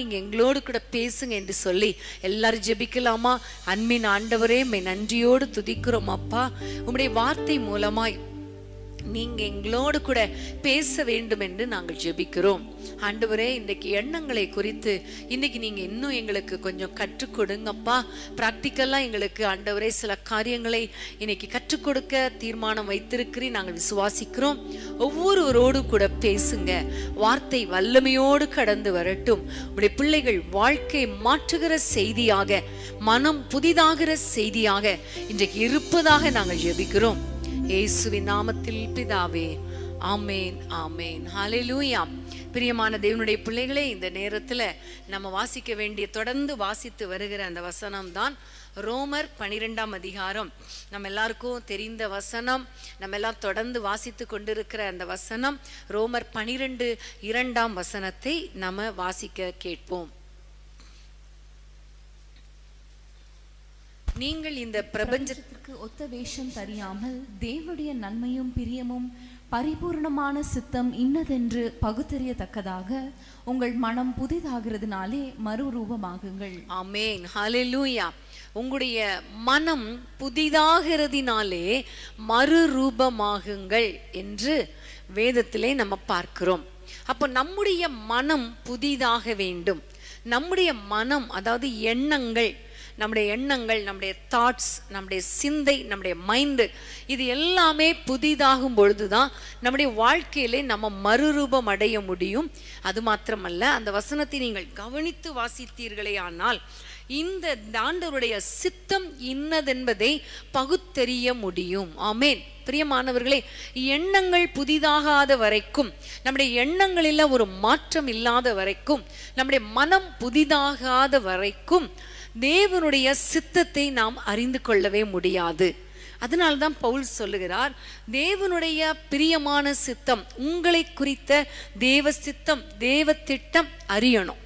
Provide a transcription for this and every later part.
நீங்கள் எங்களோடு கூட பேசுங்க என்று சொல்லி எல்லாரும் ஜெபிக்கலாமா அன்பின் ஆண்டவரே மை நன்றியோடு துதிக்கிறோம் அப்பா உங்களுடைய வார்த்தை மூலமாய் நீங்க எங்களோடு கூட பேச வேண்டும் என்று நாங்கள் ஜெபிக்கிறோம் ஆண்டவரே இன்றைக்கு எண்ணங்களை குறித்து இன்னைக்கு நீங்க இன்னும் எங்களுக்கு கொஞ்சம் கற்றுக் கொடுங்கப்பா ப்ராக்டிக்கலாக எங்களுக்கு ஆண்டவரே சில காரியங்களை இன்னைக்கு கற்றுக் கொடுக்க தீர்மானம் வைத்திருக்கிறேன் நாங்கள் விசுவாசிக்கிறோம் ஒவ்வொருவரோடு கூட பேசுங்க வார்த்தை வல்லமையோடு கடந்து வரட்டும் உடைய பிள்ளைகள் வாழ்க்கை மாற்றுகிற செய்தியாக மனம் புதிதாகிற செய்தியாக இன்றைக்கு இருப்பதாக நாங்கள் ஜெபிக்கிறோம் இயேசுவின் நாமத்தில் பிதாவே ஆமேன் ஆமேன் ஹலெலூயா பிரியமான தேவனுடைய பிள்ளைகளே இந்த நேரத்தில் நம்ம வாசிக்க வேண்டிய தொடர்ந்து வாசித்து வருகிற அந்த வசனம் தான் ரோமர் பனிரெண்டாம் அதிகாரம் நம்ம எல்லாருக்கும் தெரிந்த வசனம் நம்ம எல்லாம் தொடர்ந்து வாசித்து கொண்டிருக்கிற அந்த வசனம் ரோமர் பனிரெண்டு இரண்டாம் வசனத்தை நம்ம வாசிக்க கேட்போம் நீங்கள் இந்த பிரபஞ்சத்திற்கு ஒத்த வேஷம் தெரியாமல் தேவடைய நன்மையும் பிரியமும் பரிபூர்ணமான சித்தம் இன்னதென்று பகுத்தறியத்தக்கதாக உங்கள் மனம் புதிதாகிறதுனாலே மறுரூபமாகுங்கள் ஆமேன் லூயா உங்களுடைய மனம் புதிதாகிறதினாலே மறுரூபமாகுங்கள் என்று வேதத்திலே நம்ம பார்க்கிறோம் அப்போ நம்முடைய மனம் புதிதாக வேண்டும் நம்முடைய மனம் அதாவது எண்ணங்கள் நம்முடைய எண்ணங்கள் நம்முடைய தாட்ஸ் நம்முடைய சிந்தை நம்முடைய மைண்டு இது எல்லாமே புதிதாகும் பொழுது தான் நம்முடைய வாழ்க்கையிலே நம்ம மறுரூபம் அடைய முடியும் அது மாத்திரமல்ல அந்த வசனத்தை நீங்கள் கவனித்து வாசித்தீர்களே ஆனால் இந்த ஆண்டவருடைய சித்தம் இன்னதென்பதை பகுத்தறிய முடியும் ஆமேன் பிரியமானவர்களே எண்ணங்கள் புதிதாகாத வரைக்கும் நம்முடைய எண்ணங்களில் ஒரு மாற்றம் இல்லாத வரைக்கும் நம்முடைய மனம் புதிதாகாத வரைக்கும் தேவனுடைய சித்தத்தை நாம் அறிந்து கொள்ளவே முடியாது அதனால தான் பவுல் சொல்லுகிறார் தேவனுடைய பிரியமான சித்தம் உங்களை குறித்த தேவ சித்தம் தேவ திட்டம் அறியணும்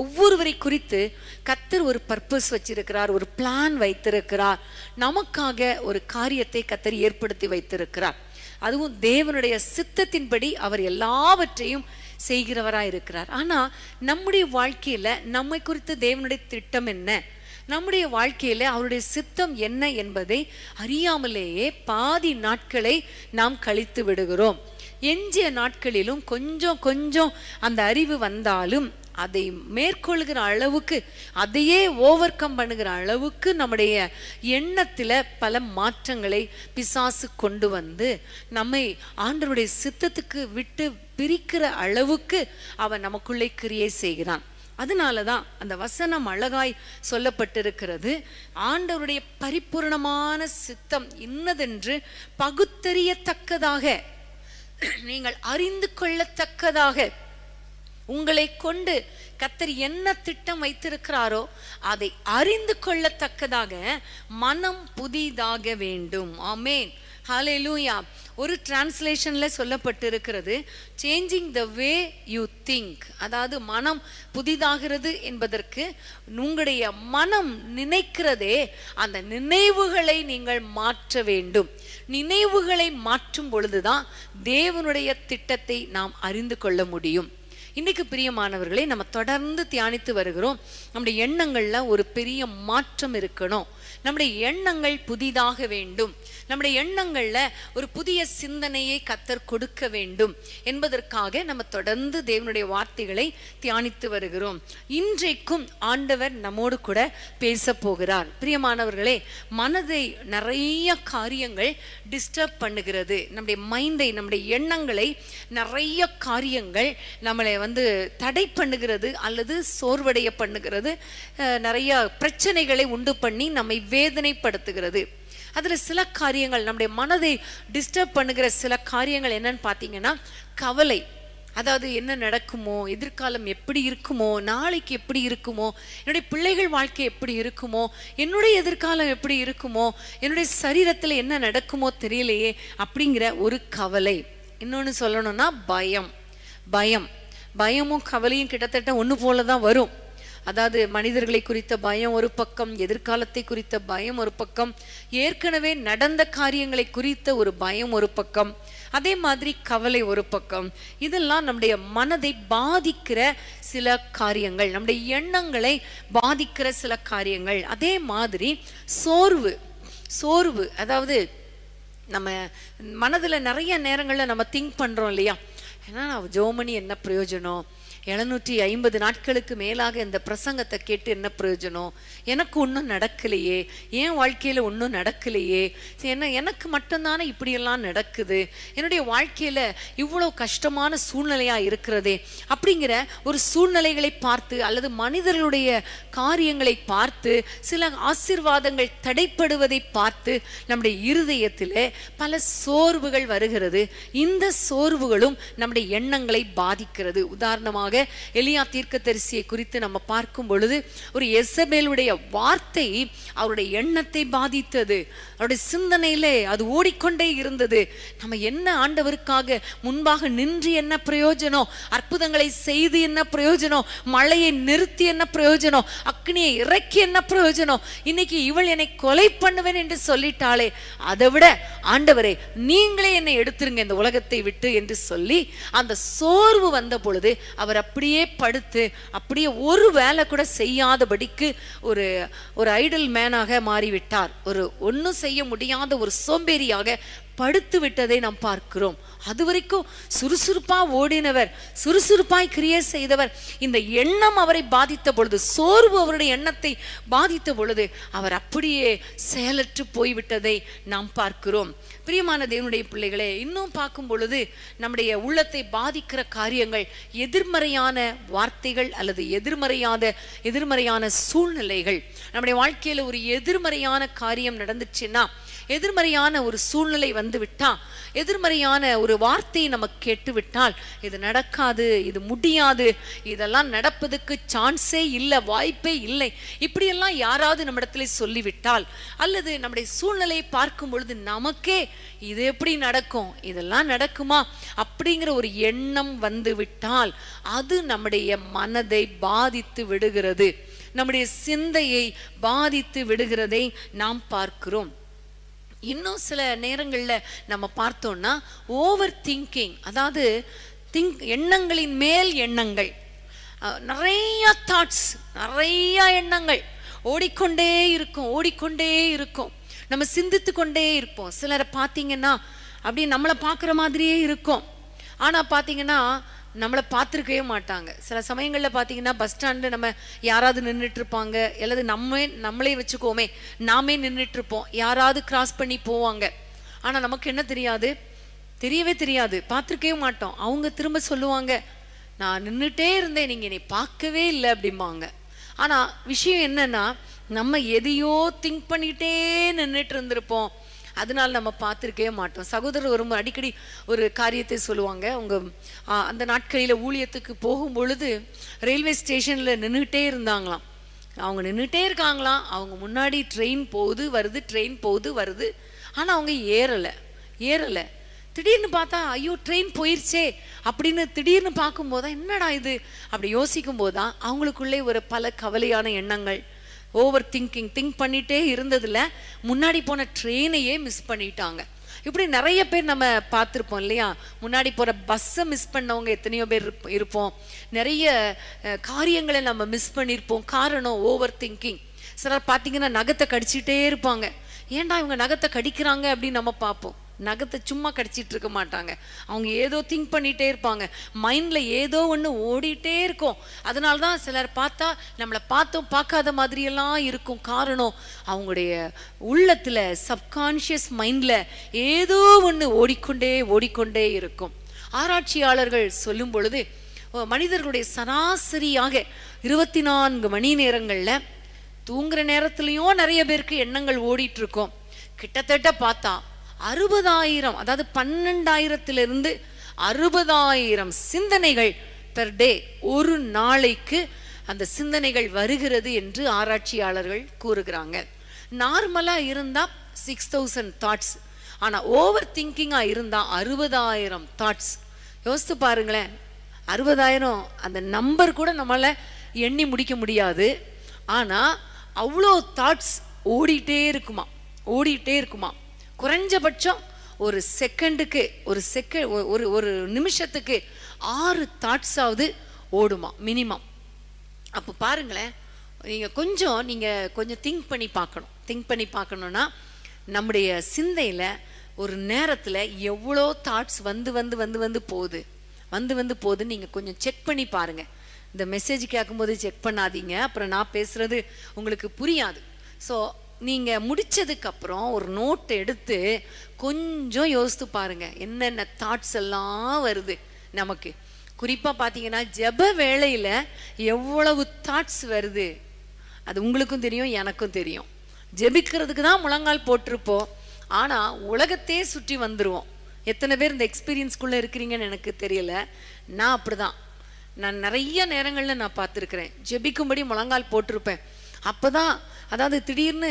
ஒவ்வொருவரை குறித்து கத்தர் ஒரு பர்பஸ் வச்சிருக்கிறார் ஒரு பிளான் வைத்திருக்கிறார் நமக்காக ஒரு காரியத்தை கத்தர் ஏற்படுத்தி வைத்திருக்கிறார் அதுவும் தேவனுடைய சித்தத்தின்படி அவர் எல்லாவற்றையும் செய்கிறவராக இருக்கிறார் ஆனால் நம்முடைய வாழ்க்கையில் நம்மை குறித்து தேவனுடைய திட்டம் என்ன நம்முடைய வாழ்க்கையில் அவருடைய சித்தம் என்ன என்பதை அறியாமலேயே பாதி நாட்களை நாம் கழித்து விடுகிறோம் எஞ்சிய நாட்களிலும் கொஞ்சம் கொஞ்சம் அந்த அறிவு வந்தாலும் அதை மேற்கொள்கிற அளவுக்கு அதையே ஓவர் கம் பண்ணுகிற அளவுக்கு நம்முடைய எண்ணத்தில் பல மாற்றங்களை பிசாசு கொண்டு வந்து நம்மை ஆண்டருடைய சித்தத்துக்கு விட்டு பிரிக்கிற அளவுக்கு அவன் நமக்குள்ளே கிரியை செய்கிறான் அதனால தான் அந்த வசனம் அழகாய் சொல்லப்பட்டிருக்கிறது ஆண்டவருடைய பரிபூர்ணமான சித்தம் இன்னதென்று பகுத்தறியத்தக்கதாக நீங்கள் அறிந்து கொள்ளத்தக்கதாக உங்களை கொண்டு கத்தர் என்ன திட்டம் வைத்திருக்கிறாரோ அதை அறிந்து கொள்ளத்தக்கதாக மனம் புதிதாக வேண்டும் ஆமேன் ஹலே லூயா ஒரு டிரான்ஸ்லேஷனில் சொல்லப்பட்டிருக்கிறது changing the way you think அதாவது மனம் புதிதாகிறது என்பதற்கு உங்களுடைய மனம் நினைக்கிறதே அந்த நினைவுகளை நீங்கள் மாற்ற வேண்டும் நினைவுகளை மாற்றும் பொழுதுதான் தேவனுடைய திட்டத்தை நாம் அறிந்து கொள்ள முடியும் இன்னைக்கு பிரியமானவர்களை நம்ம தொடர்ந்து தியானித்து வருகிறோம் நம்முடைய எண்ணங்களில் ஒரு பெரிய மாற்றம் இருக்கணும் நம்முடைய எண்ணங்கள் புதிதாக வேண்டும் நம்முடைய எண்ணங்கள்ல ஒரு புதிய சிந்தனையை கத்தர் கொடுக்க வேண்டும் என்பதற்காக நம்ம தொடர்ந்து தேவனுடைய வார்த்தைகளை தியானித்து வருகிறோம் இன்றைக்கும் ஆண்டவர் நம்மோடு கூட பேச போகிறார் பிரியமானவர்களே மனதை நிறைய காரியங்கள் டிஸ்டர்ப் பண்ணுகிறது நம்முடைய மைண்டை நம்முடைய எண்ணங்களை நிறைய காரியங்கள் நம்மளை வந்து தடை பண்ணுகிறது அல்லது சோர்வடைய பண்ணுகிறது நிறைய பிரச்சனைகளை உண்டு பண்ணி நம்மை வேதனைப்படுத்துகிறது அதில் சில காரியங்கள் நம்முடைய மனதை டிஸ்டர்ப் பண்ணுகிற சில காரியங்கள் என்னன்னு பார்த்தீங்கன்னா கவலை அதாவது என்ன நடக்குமோ எதிர்காலம் எப்படி இருக்குமோ நாளைக்கு எப்படி இருக்குமோ என்னுடைய பிள்ளைகள் வாழ்க்கை எப்படி இருக்குமோ என்னுடைய எதிர்காலம் எப்படி இருக்குமோ என்னுடைய சரீரத்தில் என்ன நடக்குமோ தெரியலையே அப்படிங்கிற ஒரு கவலை இன்னொன்று சொல்லணும்னா பயம் பயம் பயமும் கவலையும் கிட்டத்தட்ட ஒன்று போல தான் வரும் அதாவது மனிதர்களை குறித்த பயம் ஒரு பக்கம் எதிர்காலத்தை குறித்த பயம் ஒரு பக்கம் ஏற்கனவே நடந்த காரியங்களை குறித்த ஒரு பயம் ஒரு பக்கம் அதே மாதிரி கவலை ஒரு பக்கம் இதெல்லாம் நம்முடைய மனதை பாதிக்கிற சில காரியங்கள் நம்முடைய எண்ணங்களை பாதிக்கிற சில காரியங்கள் அதே மாதிரி சோர்வு சோர்வு அதாவது நம்ம மனதில் நிறைய நேரங்களில் நம்ம திங்க் பண்ணுறோம் இல்லையா ஏன்னா நான் ஜோமணி என்ன பிரயோஜனம் எழுநூற்றி ஐம்பது நாட்களுக்கு மேலாக இந்த பிரசங்கத்தை கேட்டு என்ன பிரயோஜனம் எனக்கு ஒன்றும் நடக்கலையே என் வாழ்க்கையில் ஒன்றும் நடக்கலையே என்ன எனக்கு மட்டும்தானே இப்படியெல்லாம் நடக்குது என்னுடைய வாழ்க்கையில் இவ்வளோ கஷ்டமான சூழ்நிலையாக இருக்கிறதே அப்படிங்கிற ஒரு சூழ்நிலைகளை பார்த்து அல்லது மனிதர்களுடைய காரியங்களை பார்த்து சில ஆசிர்வாதங்கள் தடைப்படுவதை பார்த்து நம்முடைய இருதயத்தில் பல சோர்வுகள் வருகிறது இந்த சோர்வுகளும் நம்முடைய எண்ணங்களை பாதிக்கிறது உதாரணமாக எலியா தீர்க்க தரிசியை குறித்து நம்ம பார்க்கும் பொழுது ஒரு எசபேலுடைய வார்த்தை அவருடைய எண்ணத்தை பாதித்தது அவருடைய சிந்தனையிலே அது ஓடிக்கொண்டே இருந்தது நம்ம என்ன ஆண்டவருக்காக முன்பாக நின்று என்ன பிரயோஜனம் அற்புதங்களை செய்து என்ன பிரயோஜனம் மழையை நிறுத்தி என்ன பிரயோஜனம் அக்னியை இறக்கி என்ன பிரயோஜனம் இன்னைக்கு இவள் என்னை கொலை பண்ணுவேன் என்று சொல்லிட்டாளே அதை விட ஆண்டவரே நீங்களே என்னை எடுத்துருங்க இந்த உலகத்தை விட்டு என்று சொல்லி அந்த சோர்வு வந்த பொழுது அவர் அப்படியே படுத்து அப்படியே ஒரு வேலை கூட செய்யாதபடிக்கு ஒரு ஒரு ஒரு ஐடல் மேனாக மாறிவிட்டார் ஒரு ஒன்றும் செய்ய முடியாத ஒரு சோம்பேறியாக படுத்து விட்டதை நாம் பார்க்கிறோம் அது வரைக்கும் சுறுசுறுப்பா ஓடினவர் சுறுசுறுப்பாய் கிரியேட் செய்தவர் இந்த எண்ணம் அவரை பாதித்த பொழுது சோர்வு அவருடைய எண்ணத்தை பாதித்த பொழுது அவர் அப்படியே செயலற்று போய்விட்டதை நாம் பார்க்கிறோம் பிரியமான தேவனுடைய பிள்ளைகளே இன்னும் பார்க்கும் பொழுது நம்முடைய உள்ளத்தை பாதிக்கிற காரியங்கள் எதிர்மறையான வார்த்தைகள் அல்லது எதிர்மறையாத எதிர்மறையான சூழ்நிலைகள் நம்முடைய வாழ்க்கையில ஒரு எதிர்மறையான காரியம் நடந்துச்சுன்னா எதிர்மறையான ஒரு சூழ்நிலை வந்து விட்டா எதிர்மறையான ஒரு வார்த்தையை நம்ம கேட்டு விட்டால் இது நடக்காது இது முடியாது இதெல்லாம் நடப்பதுக்கு சான்ஸே இல்லை வாய்ப்பே இல்லை இப்படியெல்லாம் யாராவது நம்மிடத்துல சொல்லிவிட்டால் அல்லது நம்முடைய சூழ்நிலையை பார்க்கும் பொழுது நமக்கே இது எப்படி நடக்கும் இதெல்லாம் நடக்குமா அப்படிங்கிற ஒரு எண்ணம் வந்து விட்டால் அது நம்முடைய மனதை பாதித்து விடுகிறது நம்முடைய சிந்தையை பாதித்து விடுகிறதை நாம் பார்க்கிறோம் இன்னும் சில நேரங்களில் நம்ம பார்த்தோம்னா ஓவர் திங்கிங் அதாவது திங்க் எண்ணங்களின் மேல் எண்ணங்கள் நிறையா தாட்ஸ் நிறையா எண்ணங்கள் ஓடிக்கொண்டே இருக்கும் ஓடிக்கொண்டே இருக்கும் நம்ம சிந்தித்து கொண்டே இருப்போம் சிலரை பார்த்தீங்கன்னா அப்படியே நம்மளை பார்க்குற மாதிரியே இருக்கும் ஆனால் பார்த்தீங்கன்னா நம்மளை பார்த்துருக்கவே மாட்டாங்க சில சமயங்களில் பார்த்தீங்கன்னா பஸ் ஸ்டாண்டு நம்ம யாராவது நின்றுட்டுருப்பாங்க அல்லது நம்ம நம்மளே வச்சுக்கோமே நாமே நின்றுட்டுருப்போம் யாராவது கிராஸ் பண்ணி போவாங்க ஆனால் நமக்கு என்ன தெரியாது தெரியவே தெரியாது பார்த்துருக்கவே மாட்டோம் அவங்க திரும்ப சொல்லுவாங்க நான் நின்றுட்டே இருந்தேன் நீங்கள் நீ பார்க்கவே இல்லை அப்படிம்பாங்க ஆனால் விஷயம் என்னென்னா நம்ம எதையோ திங்க் பண்ணிகிட்டே நின்றுட்டு இருந்திருப்போம் அதனால நம்ம பார்த்துருக்கவே மாட்டோம் சகோதரர் ஒரு அடிக்கடி ஒரு காரியத்தை சொல்லுவாங்க உங்கள் அந்த நாட்களில் ஊழியத்துக்கு போகும் பொழுது ரயில்வே ஸ்டேஷனில் நின்றுகிட்டே இருந்தாங்களாம் அவங்க நின்றுட்டே இருக்காங்களாம் அவங்க முன்னாடி ட்ரெயின் போகுது வருது ட்ரெயின் போகுது வருது ஆனால் அவங்க ஏறலை ஏறலை திடீர்னு பார்த்தா ஐயோ ட்ரெயின் போயிடுச்சே அப்படின்னு திடீர்னு பார்க்கும்போது என்னடா இது அப்படி யோசிக்கும் போது தான் அவங்களுக்குள்ளே ஒரு பல கவலையான எண்ணங்கள் ஓவர் திங்கிங் திங்க் பண்ணிகிட்டே இருந்ததில் முன்னாடி போன ட்ரெயினையே மிஸ் பண்ணிட்டாங்க இப்படி நிறைய பேர் நம்ம பார்த்துருப்போம் இல்லையா முன்னாடி போகிற பஸ்ஸை மிஸ் பண்ணவங்க எத்தனையோ பேர் இருப்போம் நிறைய காரியங்களை நம்ம மிஸ் பண்ணியிருப்போம் காரணம் ஓவர் திங்கிங் சிலர் பார்த்தீங்கன்னா நகத்தை கடிச்சிட்டே இருப்பாங்க ஏன்டா இவங்க நகத்தை கடிக்கிறாங்க அப்படின்னு நம்ம பார்ப்போம் நகத்தை சும்மா கடிச்சிட்டு இருக்க மாட்டாங்க அவங்க ஏதோ திங்க் பண்ணிட்டே இருப்பாங்க மைண்ட்ல ஏதோ ஒன்று ஓடிட்டே இருக்கும் அதனால தான் சிலர் பார்த்தா நம்மளை பார்த்தோம் பார்க்காத மாதிரியெல்லாம் இருக்கும் காரணம் அவங்களுடைய உள்ளத்துல சப்கான்ஷியஸ் மைண்ட்ல ஏதோ ஒன்று ஓடிக்கொண்டே ஓடிக்கொண்டே இருக்கும் ஆராய்ச்சியாளர்கள் சொல்லும் பொழுது மனிதர்களுடைய சராசரியாக இருபத்தி நான்கு மணி நேரங்களில் தூங்குற நேரத்துலையும் நிறைய பேருக்கு எண்ணங்கள் ஓடிட்டு இருக்கும் கிட்டத்தட்ட பார்த்தா அறுபதாயிரம் அதாவது பன்னெண்டாயிரத்திலிருந்து அறுபதாயிரம் சிந்தனைகள் பெர் டே ஒரு நாளைக்கு அந்த சிந்தனைகள் வருகிறது என்று ஆராய்ச்சியாளர்கள் கூறுகிறாங்க நார்மலாக இருந்தால் சிக்ஸ் தௌசண்ட் தாட்ஸ் ஆனால் ஓவர் திங்கிங்காக இருந்தால் அறுபதாயிரம் தாட்ஸ் யோசித்து பாருங்களேன் அறுபதாயிரம் அந்த நம்பர் கூட நம்மளால் எண்ணி முடிக்க முடியாது ஆனால் அவ்வளோ தாட்ஸ் ஓடிட்டே இருக்குமா ஓடிட்டே இருக்குமா குறைஞ்சபட்சம் ஒரு செகண்டுக்கு ஒரு செக ஒரு ஒரு நிமிஷத்துக்கு ஆறு தாட்ஸாவது ஓடுமா மினிமம் அப்போ பாருங்களேன் நீங்கள் கொஞ்சம் நீங்கள் கொஞ்சம் திங்க் பண்ணி பார்க்கணும் திங்க் பண்ணி பார்க்கணுன்னா நம்முடைய சிந்தையில் ஒரு நேரத்தில் எவ்வளோ தாட்ஸ் வந்து வந்து வந்து வந்து போகுது வந்து வந்து போகுதுன்னு நீங்கள் கொஞ்சம் செக் பண்ணி பாருங்கள் இந்த மெசேஜ் கேட்கும்போது செக் பண்ணாதீங்க அப்புறம் நான் பேசுகிறது உங்களுக்கு புரியாது ஸோ நீங்கள் முடித்ததுக்கப்புறம் ஒரு நோட் எடுத்து கொஞ்சம் யோசித்து பாருங்கள் என்னென்ன தாட்ஸ் எல்லாம் வருது நமக்கு குறிப்பாக பார்த்தீங்கன்னா ஜப வேளையில் எவ்வளவு தாட்ஸ் வருது அது உங்களுக்கும் தெரியும் எனக்கும் தெரியும் ஜெபிக்கிறதுக்கு தான் முழங்கால் போட்டிருப்போம் ஆனால் உலகத்தையே சுற்றி வந்துடுவோம் எத்தனை பேர் இந்த எக்ஸ்பீரியன்ஸ்குள்ளே இருக்கிறீங்கன்னு எனக்கு தெரியல நான் அப்படி தான் நான் நிறைய நேரங்களில் நான் பார்த்துருக்குறேன் ஜெபிக்கும்படி முழங்கால் போட்டிருப்பேன் அப்போ தான் அதாவது திடீர்னு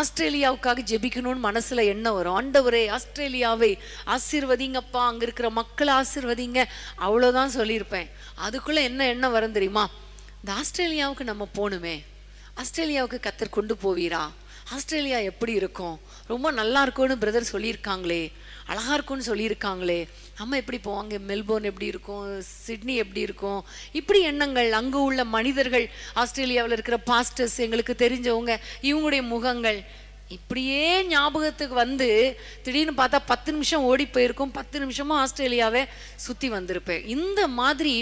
ஆஸ்திரேலியாவுக்காக ஜெபிக்கணும்னு மனசில் எண்ணம் வரும் ஆண்டவரே ஆஸ்திரேலியாவை ஆசீர்வதிங்கப்பா அங்கே இருக்கிற மக்களை ஆசீர்வதிங்க அவ்வளோதான் சொல்லியிருப்பேன் அதுக்குள்ளே என்ன எண்ணம் வரும் தெரியுமா இந்த ஆஸ்திரேலியாவுக்கு நம்ம போகணுமே ஆஸ்திரேலியாவுக்கு கத்தர் கொண்டு போவீரா ஆஸ்திரேலியா எப்படி இருக்கும் ரொம்ப நல்லா இருக்கும்னு பிரதர் சொல்லியிருக்காங்களே அழகாக இருக்கும்னு சொல்லியிருக்காங்களே நம்ம எப்படி போவாங்க மெல்போர்ன் எப்படி இருக்கும் சிட்னி எப்படி இருக்கும் இப்படி எண்ணங்கள் அங்கே உள்ள மனிதர்கள் ஆஸ்திரேலியாவில் இருக்கிற பாஸ்டர்ஸ் எங்களுக்கு தெரிஞ்சவங்க இவங்களுடைய முகங்கள் இப்படியே ஞாபகத்துக்கு வந்து திடீர்னு பார்த்தா பத்து நிமிஷம் ஓடி போயிருக்கும் பத்து நிமிஷமும் ஆஸ்திரேலியாவை சுற்றி வந்திருப்பேன் இந்த மாதிரி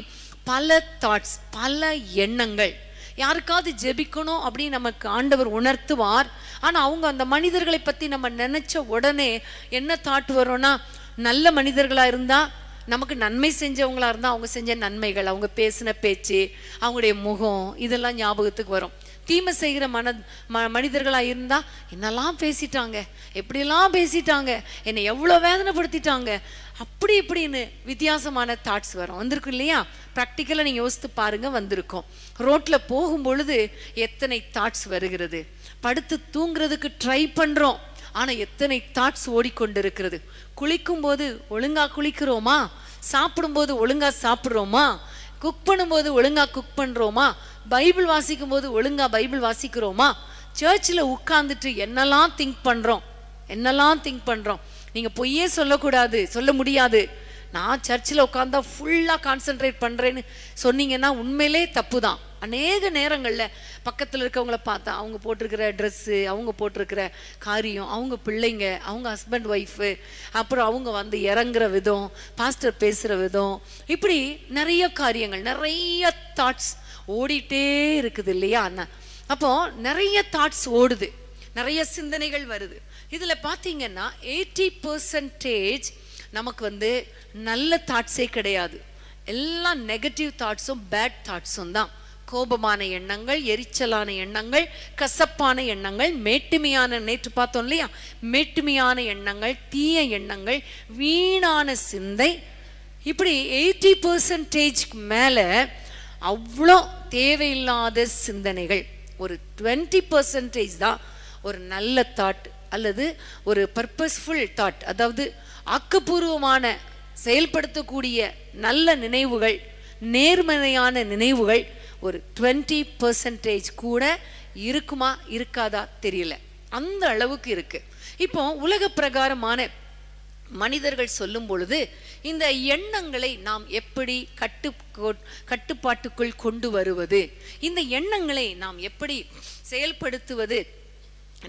பல தாட்ஸ் பல எண்ணங்கள் யாருக்காவது ஜெபிக்கணும் அப்படின்னு நமக்கு ஆண்டவர் உணர்த்துவார் ஆனால் அவங்க அந்த மனிதர்களை பற்றி நம்ம நினச்ச உடனே என்ன தாட் வரும்னா நல்ல மனிதர்களாக இருந்தால் நமக்கு நன்மை செஞ்சவங்களா இருந்தால் அவங்க செஞ்ச நன்மைகள் அவங்க பேசின பேச்சு அவங்களுடைய முகம் இதெல்லாம் ஞாபகத்துக்கு வரும் தீமை செய்கிற மன ம மனிதர்களாக இருந்தால் என்னெல்லாம் பேசிட்டாங்க எப்படியெல்லாம் பேசிட்டாங்க என்னை எவ்வளோ வேதனைப்படுத்திட்டாங்க அப்படி இப்படின்னு வித்தியாசமான தாட்ஸ் வரும் வந்திருக்கும் இல்லையா ப்ராக்டிக்கலாக நீங்கள் யோசித்து பாருங்கள் வந்திருக்கோம் ரோட்டில் போகும் பொழுது எத்தனை தாட்ஸ் வருகிறது படுத்து தூங்குறதுக்கு ட்ரை பண்ணுறோம் ஆனால் எத்தனை தாட்ஸ் ஓடிக்கொண்டிருக்கிறது போது ஒழுங்காக குளிக்கிறோமா சாப்பிடும்போது ஒழுங்காக சாப்பிட்றோமா குக் பண்ணும்போது ஒழுங்காக குக் பண்ணுறோமா பைபிள் வாசிக்கும் போது ஒழுங்காக பைபிள் வாசிக்கிறோமா சர்ச்சில் உட்காந்துட்டு என்னெல்லாம் திங்க் பண்ணுறோம் என்னெல்லாம் திங்க் பண்ணுறோம் நீங்கள் பொய்யே சொல்லக்கூடாது சொல்ல முடியாது நான் சர்ச்சில் உட்காந்தா ஃபுல்லாக கான்சென்ட்ரேட் பண்ணுறேன்னு சொன்னீங்கன்னா உண்மையிலே தப்பு தான் அநேக நேரங்களில் பக்கத்தில் இருக்கவங்கள பார்த்தா அவங்க போட்டிருக்கிற ட்ரெஸ்ஸு அவங்க போட்டிருக்கிற காரியம் அவங்க பிள்ளைங்க அவங்க ஹஸ்பண்ட் ஒய்ஃபு அப்புறம் அவங்க வந்து இறங்குற விதம் பாஸ்டர் பேசுகிற விதம் இப்படி நிறைய காரியங்கள் நிறைய தாட்ஸ் ஓடிட்டே இருக்குது இல்லையா அண்ணா நிறைய தாட்ஸ் ஓடுது நிறைய சிந்தனைகள் வருது இதில் பார்த்தீங்கன்னா எயிட்டி பர்சன்டேஜ் நமக்கு வந்து நல்ல தாட்ஸே கிடையாது எல்லாம் நெகட்டிவ் தாட்ஸும் பேட் தாட்ஸும் தான் கோபமான எண்ணங்கள் எரிச்சலான எண்ணங்கள் கசப்பான எண்ணங்கள் மேட்டுமையான நேற்று பார்த்தோம் இல்லையா மேட்டுமையான எண்ணங்கள் தீய எண்ணங்கள் வீணான சிந்தை இப்படி எயிட்டி பர்சன்டேஜ்க்கு மேலே அவ்வளோ தேவையில்லாத சிந்தனைகள் ஒரு டுவெண்ட்டி பர்சன்டேஜ் தான் ஒரு நல்ல தாட் அல்லது ஒரு பர்பஸ்ஃபுல் தாட் அதாவது ஆக்கப்பூர்வமான செயல்படுத்தக்கூடிய நல்ல நினைவுகள் நேர்மறையான நினைவுகள் ஒரு டுவெண்ட்டி பர்சன்டேஜ் கூட இருக்குமா இருக்காதா தெரியல அந்த அளவுக்கு இருக்கு இப்போ உலக பிரகாரமான மனிதர்கள் சொல்லும் பொழுது இந்த எண்ணங்களை நாம் எப்படி கட்டு கட்டுப்பாட்டுக்குள் கொண்டு வருவது இந்த எண்ணங்களை நாம் எப்படி செயல்படுத்துவது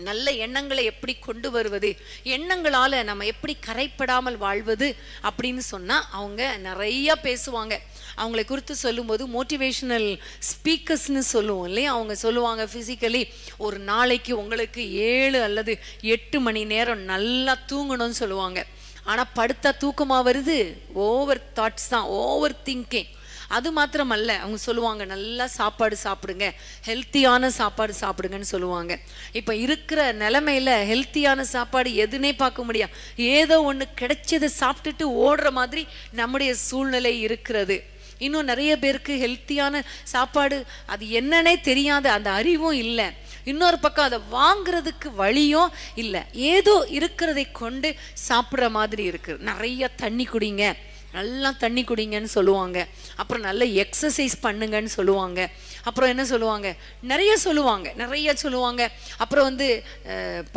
நல்ல எண்ணங்களை எப்படி கொண்டு வருவது எண்ணங்களால் நம்ம எப்படி கரைப்படாமல் வாழ்வது அப்படின்னு சொன்னால் அவங்க நிறையா பேசுவாங்க அவங்களை குறித்து சொல்லும்போது மோட்டிவேஷ்னல் ஸ்பீக்கர்ஸ்னு சொல்லுவோம் இல்லையா அவங்க சொல்லுவாங்க ஃபிசிக்கலி ஒரு நாளைக்கு உங்களுக்கு ஏழு அல்லது எட்டு மணி நேரம் நல்லா தூங்கணும்னு சொல்லுவாங்க ஆனால் படுத்தா தூக்கமாக வருது ஓவர் தாட்ஸ் தான் ஓவர் திங்கிங் அது மாத்திரமல்ல அவங்க சொல்லுவாங்க நல்லா சாப்பாடு சாப்பிடுங்க ஹெல்த்தியான சாப்பாடு சாப்பிடுங்கன்னு சொல்லுவாங்க இப்போ இருக்கிற நிலமையில ஹெல்த்தியான சாப்பாடு எதுனே பார்க்க முடியாது ஏதோ ஒன்று கிடைச்சதை சாப்பிட்டுட்டு ஓடுற மாதிரி நம்முடைய சூழ்நிலை இருக்கிறது இன்னும் நிறைய பேருக்கு ஹெல்த்தியான சாப்பாடு அது என்னன்னே தெரியாது அந்த அறிவும் இல்லை இன்னொரு பக்கம் அதை வாங்குறதுக்கு வழியும் இல்லை ஏதோ இருக்கிறதை கொண்டு சாப்பிட்ற மாதிரி இருக்குது நிறைய தண்ணி குடிங்க நல்லா தண்ணி குடிங்கன்னு சொல்லுவாங்க அப்புறம் நல்லா எக்ஸசைஸ் பண்ணுங்கன்னு சொல்லுவாங்க அப்புறம் என்ன சொல்லுவாங்க நிறைய சொல்லுவாங்க நிறைய சொல்லுவாங்க அப்புறம் வந்து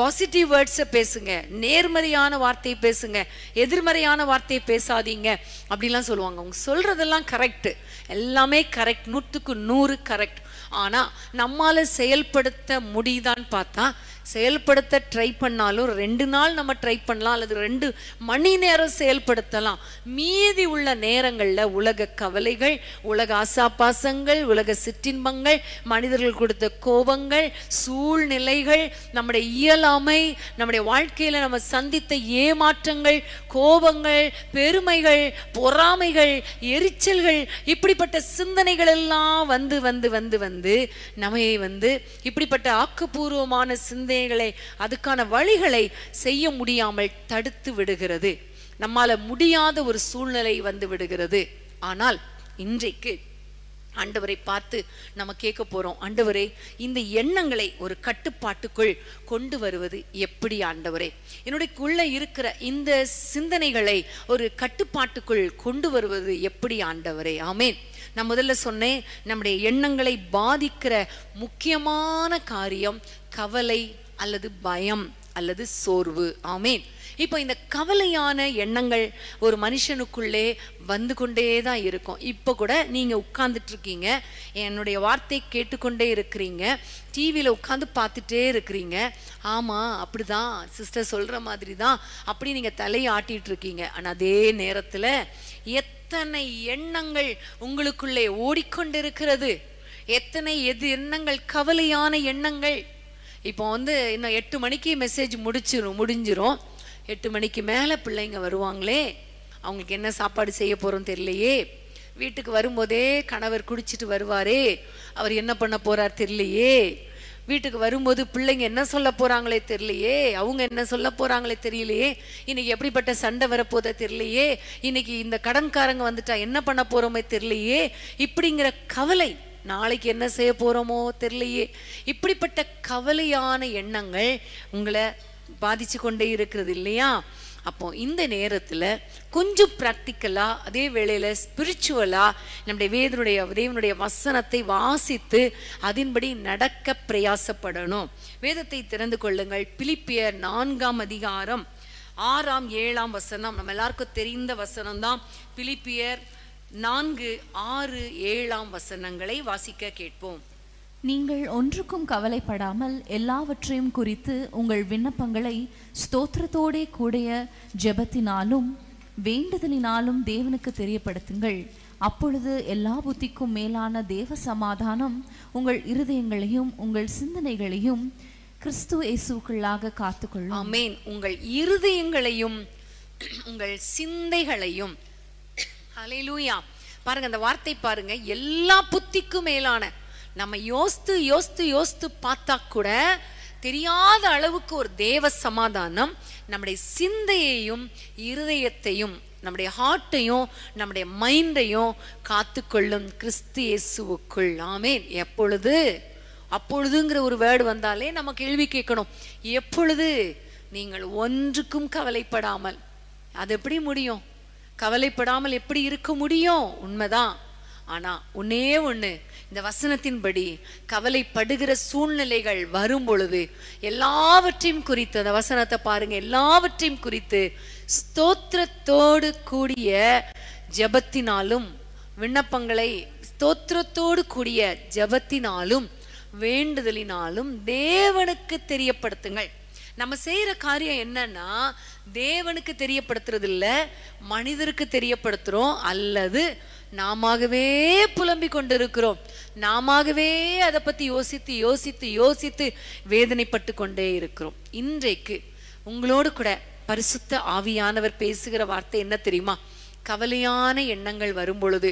பாசிட்டிவ் வேர்ட்ஸை பேசுங்க நேர்மறையான வார்த்தையை பேசுங்க எதிர்மறையான வார்த்தையை பேசாதீங்க அப்படிலாம் சொல்லுவாங்க அவங்க சொல்கிறதெல்லாம் கரெக்டு எல்லாமே கரெக்ட் நூற்றுக்கு நூறு கரெக்ட் ஆனால் நம்மால் செயல்படுத்த முடியுதான்னு பார்த்தா செயல்படுத்த ட்ரை பண்ணாலும் ரெண்டு நாள் நம்ம ட்ரை பண்ணலாம் அல்லது ரெண்டு மணி நேரம் செயல்படுத்தலாம் மீதி உள்ள நேரங்களில் உலக கவலைகள் உலக ஆசாபாசங்கள் உலக சிற்றின்பங்கள் மனிதர்கள் கொடுத்த கோபங்கள் சூழ்நிலைகள் நம்முடைய இயலாமை நம்முடைய வாழ்க்கையில் நம்ம சந்தித்த ஏமாற்றங்கள் கோபங்கள் பெருமைகள் பொறாமைகள் எரிச்சல்கள் இப்படிப்பட்ட சிந்தனைகள் எல்லாம் வந்து வந்து வந்து வந்து நம்மை வந்து இப்படிப்பட்ட ஆக்கப்பூர்வமான சிந்தனை சோதனைகளை அதுக்கான வழிகளை செய்ய முடியாமல் தடுத்து விடுகிறது நம்மால முடியாத ஒரு சூழ்நிலை வந்து விடுகிறது ஆனால் இன்றைக்கு ஆண்டவரை பார்த்து நம்ம கேட்க போறோம் ஆண்டவரே இந்த எண்ணங்களை ஒரு கட்டுப்பாட்டுக்குள் கொண்டு வருவது எப்படி ஆண்டவரே என்னுடையக்குள்ளே இருக்கிற இந்த சிந்தனைகளை ஒரு கட்டுப்பாட்டுக்குள் கொண்டு வருவது எப்படி ஆண்டவரே ஆமேன் நான் முதல்ல சொன்னேன் நம்முடைய எண்ணங்களை பாதிக்கிற முக்கியமான காரியம் கவலை அல்லது பயம் அல்லது சோர்வு ஆமேன் இப்போ இந்த கவலையான எண்ணங்கள் ஒரு மனுஷனுக்குள்ளே வந்து கொண்டே தான் இருக்கும் இப்போ கூட நீங்கள் உட்காந்துட்ருக்கீங்க என்னுடைய வார்த்தை கேட்டுக்கொண்டே இருக்கிறீங்க டிவியில் உட்காந்து பார்த்துட்டே இருக்கிறீங்க ஆமாம் அப்படி தான் சிஸ்டர் சொல்கிற மாதிரி தான் அப்படி நீங்கள் தலையாட்டிகிட்டு இருக்கீங்க ஆனால் அதே நேரத்தில் எத்தனை எண்ணங்கள் உங்களுக்குள்ளே ஓடிக்கொண்டிருக்கிறது எத்தனை எது எண்ணங்கள் கவலையான எண்ணங்கள் இப்போ வந்து இன்னும் எட்டு மணிக்கு மெசேஜ் முடிச்சிடும் முடிஞ்சிரும் எட்டு மணிக்கு மேலே பிள்ளைங்க வருவாங்களே அவங்களுக்கு என்ன சாப்பாடு செய்ய போகிறோம் தெரியலையே வீட்டுக்கு வரும்போதே கணவர் குடிச்சிட்டு வருவாரே அவர் என்ன பண்ண போகிறார் தெரியலையே வீட்டுக்கு வரும்போது பிள்ளைங்க என்ன சொல்ல போகிறாங்களே தெரியலையே அவங்க என்ன சொல்ல போகிறாங்களே தெரியலையே இன்னைக்கு எப்படிப்பட்ட சண்டை வரப்போதோ தெரியலையே இன்னைக்கு இந்த கடன்காரங்க வந்துட்டா என்ன பண்ண போகிறோமே தெரியலையே இப்படிங்கிற கவலை நாளைக்கு என்ன செய்ய போகிறோமோ தெரியலையே இப்படிப்பட்ட கவலையான எண்ணங்கள் உங்களை பாதிச்சு கொண்டே இருக்கிறது இல்லையா அப்போ இந்த நேரத்தில் கொஞ்சம் ப்ராக்டிக்கலாக அதே வேளையில் ஸ்பிரிச்சுவலாக நம்முடைய வேதனுடைய தேவனுடைய வசனத்தை வாசித்து அதன்படி நடக்க பிரயாசப்படணும் வேதத்தை திறந்து கொள்ளுங்கள் பிலிப்பியர் நான்காம் அதிகாரம் ஆறாம் ஏழாம் வசனம் நம்ம எல்லாருக்கும் தெரிந்த வசனம் தான் பிலிப்பியர் நான்கு ஆறு ஏழாம் வசனங்களை வாசிக்க கேட்போம் நீங்கள் ஒன்றுக்கும் கவலைப்படாமல் எல்லாவற்றையும் குறித்து உங்கள் விண்ணப்பங்களை ஸ்தோத்திரத்தோடே கூடிய ஜெபத்தினாலும் வேண்டுதலினாலும் தேவனுக்கு தெரியப்படுத்துங்கள் அப்பொழுது எல்லா புத்திக்கும் மேலான தேவ சமாதானம் உங்கள் இருதயங்களையும் உங்கள் சிந்தனைகளையும் கிறிஸ்து இயேசுக்குள்ளாக காத்துக்கொள்ளும் மேன் உங்கள் இருதயங்களையும் உங்கள் சிந்தைகளையும் அலையிலூயா பாருங்க அந்த வார்த்தை பாருங்க எல்லா புத்திக்கும் மேலான நம்ம யோசித்து யோசித்து யோசித்து பார்த்தா கூட தெரியாத அளவுக்கு ஒரு தேவ சமாதானம் நம்முடைய சிந்தையையும் இருதயத்தையும் நம்முடைய ஹார்ட்டையும் நம்முடைய மைண்டையும் காத்துக்கொள்ளும் கிறிஸ்து இயேசுவுக்குள் ஆமேன் எப்பொழுது அப்பொழுதுங்கிற ஒரு வேர்டு வந்தாலே நம்ம கேள்வி கேட்கணும் எப்பொழுது நீங்கள் ஒன்றுக்கும் கவலைப்படாமல் அது எப்படி முடியும் கவலைப்படாமல் எப்படி இருக்க முடியும் உண்மைதான் ஆனா ஒன்னே ஒண்ணு இந்த வசனத்தின்படி கவலைப்படுகிற சூழ்நிலைகள் வரும் பொழுது எல்லாவற்றையும் குறித்து அந்த வசனத்தை பாருங்க எல்லாவற்றையும் குறித்து ஸ்தோத்திரத்தோடு கூடிய ஜபத்தினாலும் விண்ணப்பங்களை ஸ்தோத்திரத்தோடு கூடிய ஜபத்தினாலும் வேண்டுதலினாலும் தேவனுக்கு தெரியப்படுத்துங்கள் நம்ம செய்கிற காரியம் என்னன்னா தேவனுக்கு தெரியப்படுத்துறது இல்லை மனிதருக்கு தெரியப்படுத்துகிறோம் அல்லது நாமவே புலம்பிக் கொண்டிருக்கிறோம் நாமவே அதை பற்றி யோசித்து யோசித்து யோசித்து வேதனைப்பட்டு கொண்டே இருக்கிறோம் இன்றைக்கு உங்களோடு கூட பரிசுத்த ஆவியானவர் பேசுகிற வார்த்தை என்ன தெரியுமா கவலையான எண்ணங்கள் வரும் பொழுது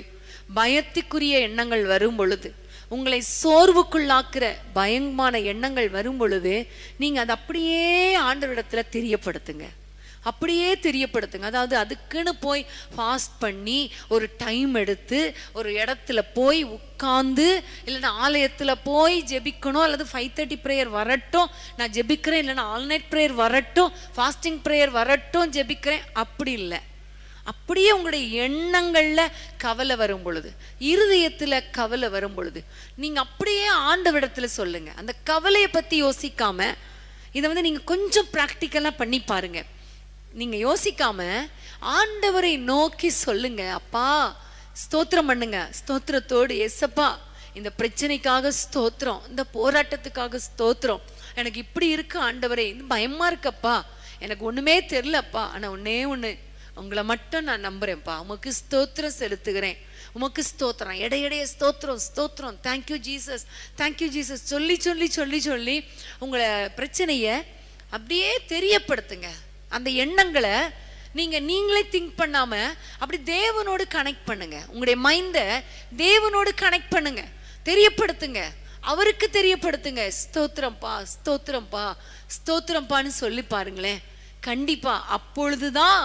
பயத்துக்குரிய எண்ணங்கள் வரும் பொழுது உங்களை சோர்வுக்குள்ளாக்குற பயங்கமான எண்ணங்கள் வரும் பொழுது நீங்கள் அதை அப்படியே இடத்துல தெரியப்படுத்துங்க அப்படியே தெரியப்படுத்துங்க அதாவது அதுக்குன்னு போய் ஃபாஸ்ட் பண்ணி ஒரு டைம் எடுத்து ஒரு இடத்துல போய் உட்காந்து இல்லைன்னா ஆலயத்தில் போய் ஜெபிக்கணும் அல்லது ஃபைவ் தேர்ட்டி ப்ரேயர் வரட்டும் நான் ஜெபிக்கிறேன் இல்லைன்னா ஆல் நைட் ப்ரேயர் வரட்டும் ஃபாஸ்டிங் ப்ரேயர் வரட்டும் ஜெபிக்கிறேன் அப்படி இல்லை அப்படியே உங்களுடைய எண்ணங்களில் கவலை வரும் பொழுது இருதயத்தில் கவலை வரும் பொழுது நீங்கள் அப்படியே ஆண்டவிடத்தில் சொல்லுங்கள் அந்த கவலையை பற்றி யோசிக்காம இதை வந்து நீங்கள் கொஞ்சம் ப்ராக்டிக்கலாக பண்ணி பாருங்க நீங்கள் யோசிக்காம ஆண்டவரை நோக்கி சொல்லுங்க அப்பா ஸ்தோத்திரம் பண்ணுங்க ஸ்தோத்திரத்தோடு எசப்பா இந்த பிரச்சனைக்காக ஸ்தோத்திரம் இந்த போராட்டத்துக்காக ஸ்தோத்திரம் எனக்கு இப்படி இருக்கு ஆண்டவரே பயமா இருக்கப்பா எனக்கு ஒண்ணுமே தெரிலப்பா ஆனா ஒன்னே ஒன்று உங்களை மட்டும் நான் நம்புகிறேன்ப்பா உமக்கு ஸ்தோத்திரம் செலுத்துகிறேன் உமக்கு ஸ்தோத்திரம் இடையிடையே ஸ்தோத்திரம் ஸ்தோத்திரம் தேங்க்யூ ஜீசஸ் தேங்க்யூ ஜீசஸ் சொல்லி சொல்லி சொல்லி சொல்லி உங்களை பிரச்சனையை அப்படியே தெரியப்படுத்துங்க அந்த எண்ணங்களை நீங்கள் நீங்களே திங்க் பண்ணாமல் அப்படி தேவனோடு கனெக்ட் பண்ணுங்க உங்களுடைய மைண்டை தேவனோடு கனெக்ட் பண்ணுங்க தெரியப்படுத்துங்க அவருக்கு தெரியப்படுத்துங்க ஸ்தோத்திரம்ப்பா ஸ்தோத்திரம்ப்பா ஸ்தோத்திரம்ப்பான்னு சொல்லி பாருங்களேன் கண்டிப்பாக அப்பொழுதுதான்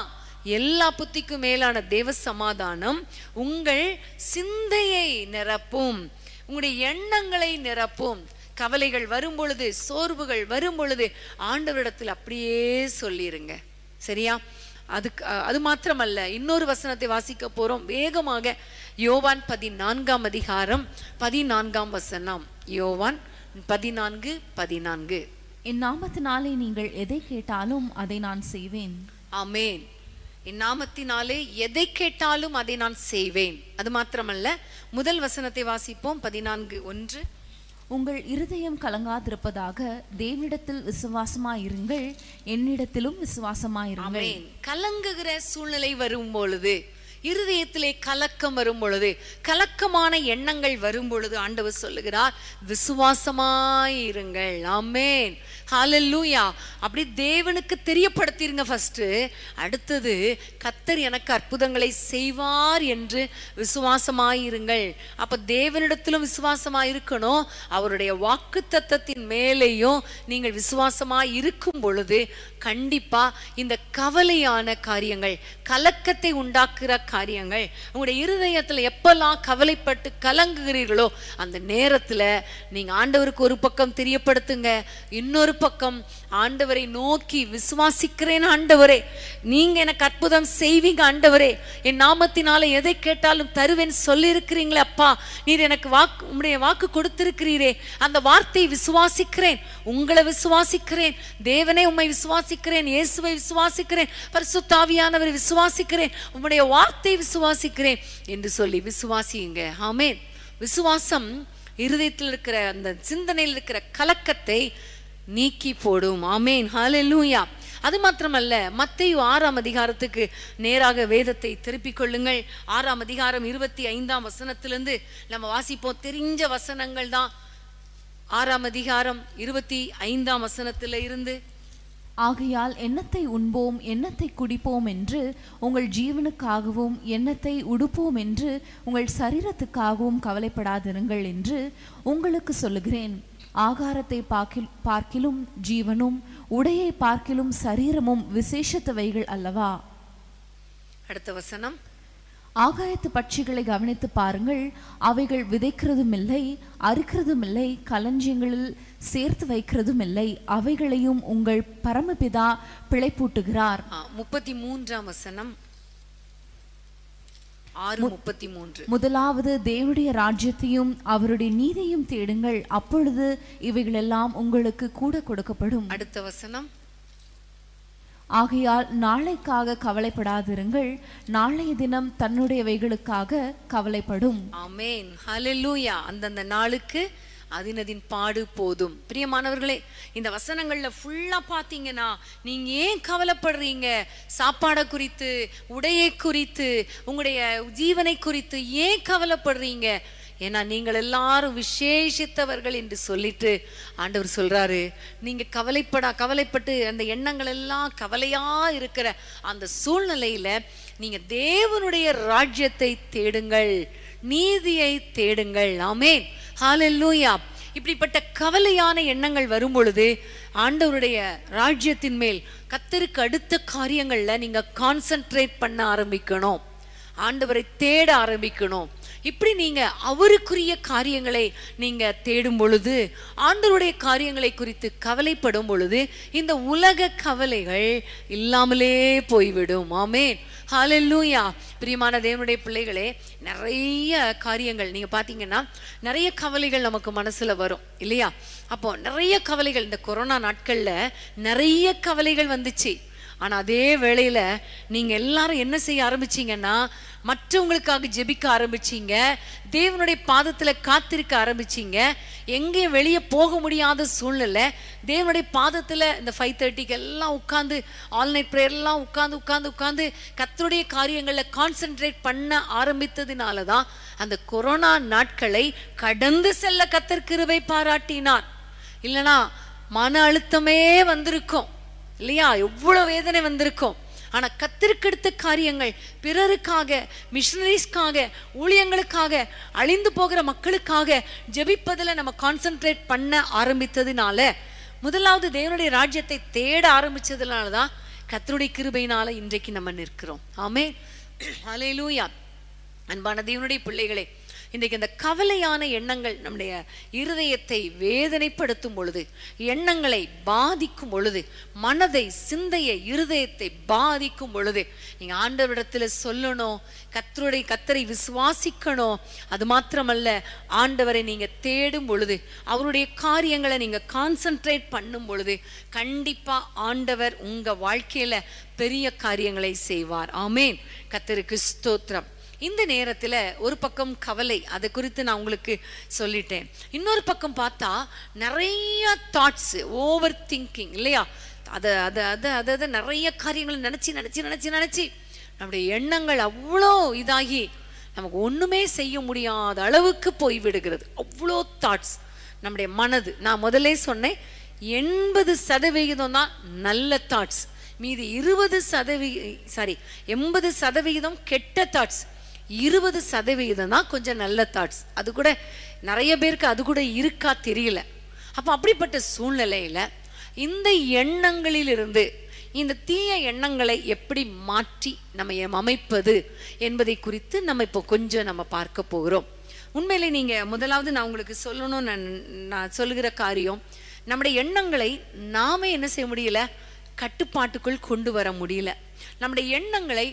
எல்லா புத்திக்கும் மேலான தேவ சமாதானம் உங்கள் சிந்தையை நிரப்பும் உங்களுடைய எண்ணங்களை நிரப்பும் கவலைகள் வரும் பொழுது சோர்வுகள் வரும் பொழுது ஆண்டவரிடத்தில் அப்படியே சொல்லிருங்க சரியா அதுக்கு அது மாத்திரமல்ல இன்னொரு வசனத்தை வாசிக்க போறோம் வேகமாக யோவான் பதினான்காம் அதிகாரம் பதினான்காம் வசனம் யோவான் பதினான்கு பதினான்கு என் நாமத்தினாலே நீங்கள் எதை கேட்டாலும் அதை நான் செய்வேன் அமேன் இந்நாமத்தினாலே எதை கேட்டாலும் அதை நான் செய்வேன் அது மாத்திரமல்ல முதல் வசனத்தை வாசிப்போம் பதினான்கு ஒன்று உங்கள் இருதயம் கலங்காதிருப்பதாக தேவனிடத்தில் விசுவாசமாயிருங்கள் என்னிடத்திலும் விசுவாசமாயிருங்கள் கலங்குகிற சூழ்நிலை வரும் பொழுது இருதயத்திலே கலக்கம் வரும் பொழுது கலக்கமான எண்ணங்கள் வரும் பொழுது ஆண்டவர் சொல்லுகிறார் விசுவாசமாயிருங்கள் ஆமேன் ஹாலல்லூயா அப்படி தேவனுக்கு தெரியப்படுத்திருங்க ஃபஸ்ட்டு அடுத்தது கத்தர் எனக்கு அற்புதங்களை செய்வார் என்று விசுவாசமாயிருங்கள் அப்போ தேவனிடத்திலும் விசுவாசமாக இருக்கணும் அவருடைய வாக்கு தத்தத்தின் மேலேயும் நீங்கள் விசுவாசமாக இருக்கும் பொழுது கண்டிப்பாக இந்த கவலையான காரியங்கள் கலக்கத்தை உண்டாக்குற காரியங்கள் உங்களுடைய இருதயத்தில் எப்பெல்லாம் கவலைப்பட்டு கலங்குகிறீர்களோ அந்த நேரத்தில் நீங்கள் ஆண்டவருக்கு ஒரு பக்கம் தெரியப்படுத்துங்க இன்னொரு பக்கம் ஆண்டவரை நோக்கி விசுவாசிக்கிறேன் ஆண்டவரே நீங்க எனக்கு அற்புதம் செய்வீங்க ஆண்டவரே என் நாமத்தினால எதை கேட்டாலும் தருவேன் சொல்லியிருக்கிறீங்களே அப்பா நீர் எனக்கு வாக்கு உம்முடைய வாக்கு கொடுத்திருக்கிறீரே அந்த வார்த்தையை விசுவாசிக்கிறேன் உங்களை விசுவாசிக்கிறேன் தேவனே உம்மை விசுவாசிக்கிறேன் இயேசுவை விசுவாசிக்கிறேன் பரிசுத்தாவியானவரை விசுவாசிக்கிறேன் உம்முடைய வார்த்தை விசுவாசிக்கிறேன் என்று சொல்லி விசுவாசியுங்க ஆமேன் விசுவாசம் இருதயத்தில் இருக்கிற அந்த சிந்தனையில் இருக்கிற கலக்கத்தை நீக்கி போடும் ஆமேன் ஹாலெல்லூயா அது மாத்திரமல்ல மத்தையும் ஆறாம் அதிகாரத்துக்கு நேராக வேதத்தை திருப்பிக் கொள்ளுங்கள் ஆறாம் அதிகாரம் இருபத்தி ஐந்தாம் வசனத்திலிருந்து நம்ம வாசிப்போம் தெரிஞ்ச வசனங்கள் தான் ஆறாம் அதிகாரம் இருபத்தி ஐந்தாம் வசனத்தில் இருந்து ஆகையால் எண்ணத்தை உண்போம் எண்ணத்தை குடிப்போம் என்று உங்கள் ஜீவனுக்காகவும் எண்ணத்தை உடுப்போம் என்று உங்கள் சரீரத்துக்காகவும் கவலைப்படாதிருங்கள் என்று உங்களுக்கு சொல்லுகிறேன் ஆகாரத்தை பார்க்கிலும் ஜீவனும் உடையை பார்க்கிலும் சரீரமும் விசேஷத்தவைகள் அல்லவா அடுத்த வசனம் ஆகாயத்து பட்சிகளை கவனித்து பாருங்கள் அவைகள் விதைக்கிறதும் இல்லை அறுக்கிறதும் இல்லை களஞ்சியங்களில் சேர்த்து வைக்கிறதும் இல்லை அவைகளையும் உங்கள் பரமபிதா பிழைப்பூட்டுகிறார் முப்பத்தி மூன்றாம் வசனம் முப்பத்தி மூன்று முதலாவது தேவடைய ராஜ்யத்தையும் அவருடைய நீதியும் தேடுங்கள் அப்பொழுது இவைகள் எல்லாம் உங்களுக்கு கூட கொடுக்கப்படும் அடுத்த வசனம் ஆகையால் நாளைக்காக கவலைப்படாதிருங்கள் நாளைய தினம் தன்னுடையவைகளுக்காக கவலைப்படும் ஆமேன் அந்தந்த நாளுக்கு அதினதின் பாடு போதும் பிரியமானவர்களே இந்த வசனங்களில் ஃபுல்லாக பார்த்தீங்கன்னா நீங்கள் ஏன் கவலைப்படுறீங்க சாப்பாடை குறித்து உடையை குறித்து உங்களுடைய ஜீவனை குறித்து ஏன் கவலைப்படுறீங்க ஏன்னா நீங்கள் எல்லாரும் விசேஷித்தவர்கள் என்று சொல்லிட்டு ஆண்டவர் சொல்றாரு நீங்க கவலைப்படா கவலைப்பட்டு அந்த எண்ணங்கள் எல்லாம் கவலையா இருக்கிற அந்த சூழ்நிலையில நீங்க தேவனுடைய ராஜ்யத்தை தேடுங்கள் நீதியை தேடுங்கள் ஆமேன் ஹாலெல்லூயா இப்படிப்பட்ட கவலையான எண்ணங்கள் வரும் பொழுது ஆண்டவருடைய ராஜ்யத்தின் மேல் கத்தருக்கு அடுத்த காரியங்களில் நீங்கள் கான்சென்ட்ரேட் பண்ண ஆரம்பிக்கணும் ஆண்டவரை தேட ஆரம்பிக்கணும் இப்படி நீங்க அவருக்குரிய காரியங்களை நீங்க தேடும் பொழுது ஆண்டவருடைய காரியங்களை குறித்து கவலைப்படும் பொழுது இந்த உலக கவலைகள் இல்லாமலே போய்விடும் ஆமே ஹாலெல்லூயா பிரியமான தேவனுடைய பிள்ளைகளே நிறைய காரியங்கள் நீங்க பாத்தீங்கன்னா நிறைய கவலைகள் நமக்கு மனசுல வரும் இல்லையா அப்போ நிறைய கவலைகள் இந்த கொரோனா நாட்கள்ல நிறைய கவலைகள் வந்துச்சு ஆனால் அதே வேளையில் நீங்கள் எல்லாரும் என்ன செய்ய ஆரம்பிச்சிங்கன்னா மற்றவங்களுக்காக ஜெபிக்க ஆரம்பிச்சிங்க தேவனுடைய பாதத்தில் காத்திருக்க ஆரம்பிச்சிங்க எங்கேயும் வெளியே போக முடியாத சூழ்நிலை தேவனுடைய பாதத்தில் இந்த ஃபைவ் தேர்ட்டிக்கு எல்லாம் உட்காந்து ஆல் நைட் ப்ரேயர்லாம் உட்காந்து உட்காந்து உட்காந்து கத்தருடைய காரியங்களில் கான்சென்ட்ரேட் பண்ண ஆரம்பித்ததுனால தான் அந்த கொரோனா நாட்களை கடந்து செல்ல கத்தர் பாராட்டினார் இல்லைனா மன அழுத்தமே வந்திருக்கும் இல்லையா எவ்வளோ வேதனை வந்திருக்கும் ஆனால் கத்திருக்கெடுத்த காரியங்கள் பிறருக்காக மிஷினரிஸ்க்காக ஊழியங்களுக்காக அழிந்து போகிற மக்களுக்காக ஜெபிப்பதில் நம்ம கான்சென்ட்ரேட் பண்ண ஆரம்பித்ததுனால முதலாவது தேவனுடைய ராஜ்யத்தை தேட ஆரம்பித்ததுனால தான் கத்தருடைய கிருபையினால இன்றைக்கு நம்ம நிற்கிறோம் ஆமே அலையிலூயா அன்பான தேவனுடைய பிள்ளைகளே இன்றைக்கு இந்த கவலையான எண்ணங்கள் நம்முடைய இருதயத்தை வேதனைப்படுத்தும் பொழுது எண்ணங்களை பாதிக்கும் பொழுது மனதை சிந்தைய இருதயத்தை பாதிக்கும் பொழுது நீங்கள் ஆண்டவரிடத்தில் சொல்லணும் கத்தருடைய கத்தரை விசுவாசிக்கணும் அது மாத்திரமல்ல ஆண்டவரை நீங்கள் தேடும் பொழுது அவருடைய காரியங்களை நீங்கள் கான்சன்ட்ரேட் பண்ணும் பொழுது கண்டிப்பாக ஆண்டவர் உங்கள் வாழ்க்கையில் பெரிய காரியங்களை செய்வார் ஆமேன் கத்தருக்கு ஸ்தோத்திரம் இந்த நேரத்தில் ஒரு பக்கம் கவலை அதை குறித்து நான் உங்களுக்கு சொல்லிட்டேன் இன்னொரு பக்கம் பார்த்தா நிறைய தாட்ஸ் ஓவர் திங்கிங் இல்லையா அதை அதை அதை அதை அதை நிறைய காரியங்கள் நினச்சி நினச்சி நினச்சி நினச்சி நம்முடைய எண்ணங்கள் அவ்வளோ இதாகி நமக்கு ஒன்றுமே செய்ய முடியாத அளவுக்கு போய்விடுகிறது அவ்வளோ தாட்ஸ் நம்முடைய மனது நான் முதலே சொன்னேன் எண்பது சதவிகிதம் தான் நல்ல தாட்ஸ் மீதி இருபது சதவிகி சாரி எண்பது சதவிகிதம் கெட்ட தாட்ஸ் இருபது சதவிகிதம் தான் கொஞ்சம் நல்ல தாட்ஸ் அது கூட நிறைய பேருக்கு அது கூட இருக்கா தெரியல அப்போ அப்படிப்பட்ட சூழ்நிலையில் இந்த எண்ணங்களிலிருந்து இந்த தீய எண்ணங்களை எப்படி மாற்றி நம்ம அமைப்பது என்பதை குறித்து நம்ம இப்போ கொஞ்சம் நம்ம பார்க்க போகிறோம் உண்மையிலே நீங்கள் முதலாவது நான் உங்களுக்கு சொல்லணும்னு நான் நான் சொல்லுகிற காரியம் நம்முடைய எண்ணங்களை நாமே என்ன செய்ய முடியல கட்டுப்பாட்டுக்குள் கொண்டு வர முடியல நம்முடைய எண்ணங்களை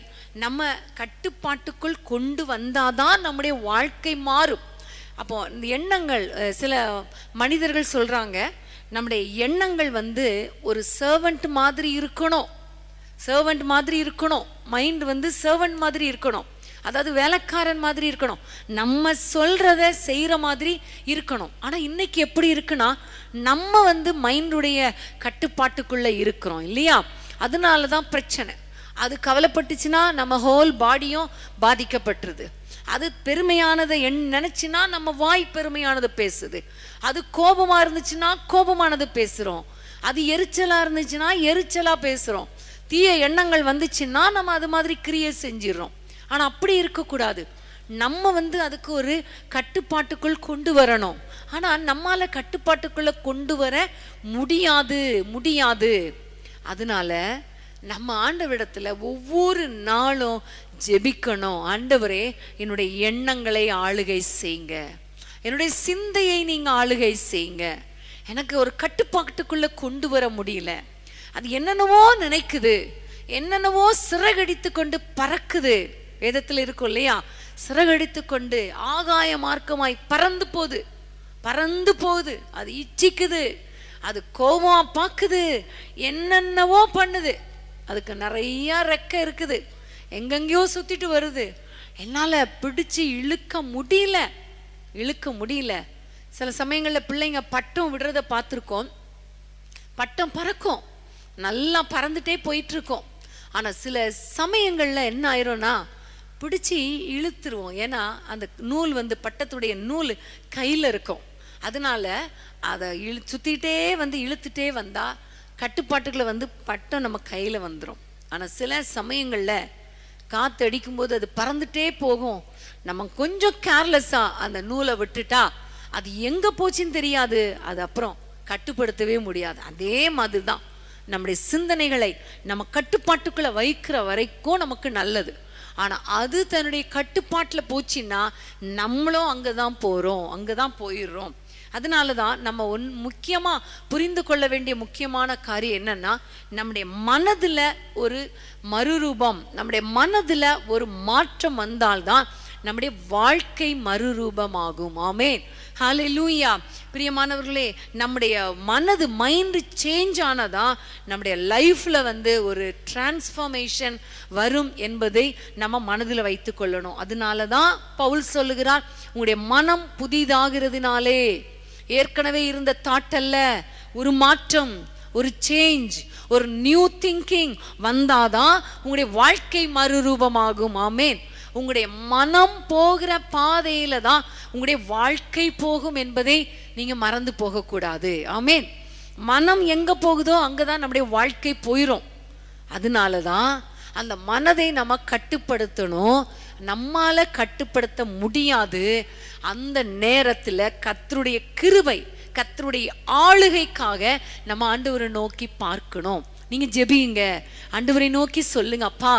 நம்ம கட்டுப்பாட்டுக்குள் கொண்டு வந்தாதான் நம்முடைய வாழ்க்கை மாறும் அப்போ இந்த எண்ணங்கள் சில மனிதர்கள் சொல்றாங்க நம்முடைய எண்ணங்கள் வந்து ஒரு சர்வன்ட் மாதிரி இருக்கணும் சர்வன்ட் மாதிரி இருக்கணும் மைண்ட் வந்து சர்வெண்ட் மாதிரி இருக்கணும் அதாவது வேலைக்காரன் மாதிரி இருக்கணும் நம்ம சொல்கிறத செய்கிற மாதிரி இருக்கணும் ஆனால் இன்னைக்கு எப்படி இருக்குன்னா நம்ம வந்து மைண்டுடைய கட்டுப்பாட்டுக்குள்ளே இருக்கிறோம் இல்லையா அதனால தான் பிரச்சனை அது கவலைப்பட்டுச்சுன்னா நம்ம ஹோல் பாடியும் பாதிக்கப்பட்டுருது அது பெருமையானதை என் நினச்சின்னா நம்ம வாய் பெருமையானது பேசுது அது கோபமாக இருந்துச்சுன்னா கோபமானது பேசுகிறோம் அது எரிச்சலாக இருந்துச்சுன்னா எரிச்சலாக பேசுகிறோம் தீய எண்ணங்கள் வந்துச்சுன்னா நம்ம அது மாதிரி கிரியே செஞ்சிடறோம் ஆனால் அப்படி இருக்கக்கூடாது நம்ம வந்து அதுக்கு ஒரு கட்டுப்பாட்டுக்குள் கொண்டு வரணும் ஆனால் நம்மால் கட்டுப்பாட்டுக்குள்ளே கொண்டு வர முடியாது முடியாது அதனால நம்ம ஆண்டவரிடத்துல ஒவ்வொரு நாளும் ஜெபிக்கணும் ஆண்டவரே என்னுடைய எண்ணங்களை ஆளுகை செய்யுங்க என்னுடைய சிந்தையை நீங்க ஆளுகை செய்யுங்க எனக்கு ஒரு கட்டுப்பாட்டுக்குள்ள கொண்டு வர முடியல அது என்னென்னவோ நினைக்குது என்னென்னவோ சிறகடித்து கொண்டு பறக்குது வேதத்தில் இருக்கும் இல்லையா சிறகடித்து கொண்டு ஆகாய மார்க்கமாய் பறந்து போகுது பறந்து போகுது அது இச்சிக்குது அது கோபமா பார்க்குது என்னென்னவோ பண்ணுது அதுக்கு நிறையா ரெக்க இருக்குது எங்கெங்கேயோ சுற்றிட்டு வருது என்னால் பிடிச்சு இழுக்க முடியல இழுக்க முடியல சில சமயங்களில் பிள்ளைங்க பட்டம் விடுறத பார்த்துருக்கோம் பட்டம் பறக்கும் நல்லா பறந்துட்டே இருக்கோம் ஆனால் சில சமயங்களில் என்ன ஆயிரும்னா பிடிச்சி இழுத்துருவோம் ஏன்னா அந்த நூல் வந்து பட்டத்துடைய நூல் கையில் இருக்கும் அதனால அதை இழு சுற்றிட்டே வந்து இழுத்துட்டே வந்தால் கட்டுப்பாட்டுகளை வந்து பட்டம் நம்ம கையில் வந்துடும் ஆனால் சில சமயங்களில் காற்று அடிக்கும்போது அது பறந்துட்டே போகும் நம்ம கொஞ்சம் கேர்லெஸ்ஸாக அந்த நூலை விட்டுட்டா அது எங்கே போச்சுன்னு தெரியாது அது அப்புறம் கட்டுப்படுத்தவே முடியாது அதே மாதிரி தான் நம்முடைய சிந்தனைகளை நம்ம கட்டுப்பாட்டுக்குள்ளே வைக்கிற வரைக்கும் நமக்கு நல்லது ஆனால் அது தன்னுடைய கட்டுப்பாட்டில் போச்சுன்னா நம்மளும் அங்கே தான் போகிறோம் அங்கே தான் போயிடுறோம் அதனால தான் நம்ம ஒன் முக்கியமாக புரிந்து கொள்ள வேண்டிய முக்கியமான காரியம் என்னன்னா நம்முடைய மனதில் ஒரு மறுரூபம் நம்முடைய மனதில் ஒரு மாற்றம் வந்தால்தான் நம்முடைய வாழ்க்கை மறுரூபமாகும் ஆமே ஹலே பிரியமானவர்களே நம்முடைய மனது மைண்டு சேஞ்ச் ஆனதான் நம்முடைய லைஃப்பில் வந்து ஒரு டிரான்ஸ்ஃபார்மேஷன் வரும் என்பதை நம்ம மனதில் வைத்து கொள்ளணும் அதனால தான் பவுல் சொல்லுகிறார் உங்களுடைய மனம் புதிதாகிறதுனாலே ஏற்கனவே இருந்த தாட் அல்ல ஒரு மாற்றம் ஒரு சேஞ்ச் ஒரு நியூ திங்கிங் வந்தாதான் உங்களுடைய வாழ்க்கை மறுரூபமாகும் ஆமேன் உங்களுடைய மனம் போகிற பாதையில தான் உங்களுடைய வாழ்க்கை போகும் என்பதை நீங்க மறந்து போகக்கூடாது ஆமேன் மனம் எங்க போகுதோ அங்கதான் நம்முடைய வாழ்க்கை போயிடும் அதனாலதான் அந்த மனதை நம்ம கட்டுப்படுத்தணும் நம்மால கட்டுப்படுத்த முடியாது அந்த நேரத்தில் கத்தருடைய கிருபை கத்தருடைய ஆளுகைக்காக நம்ம ஆண்டவரை நோக்கி பார்க்கணும் நீங்கள் ஜெபியுங்க ஆண்டவரை நோக்கி சொல்லுங்க அப்பா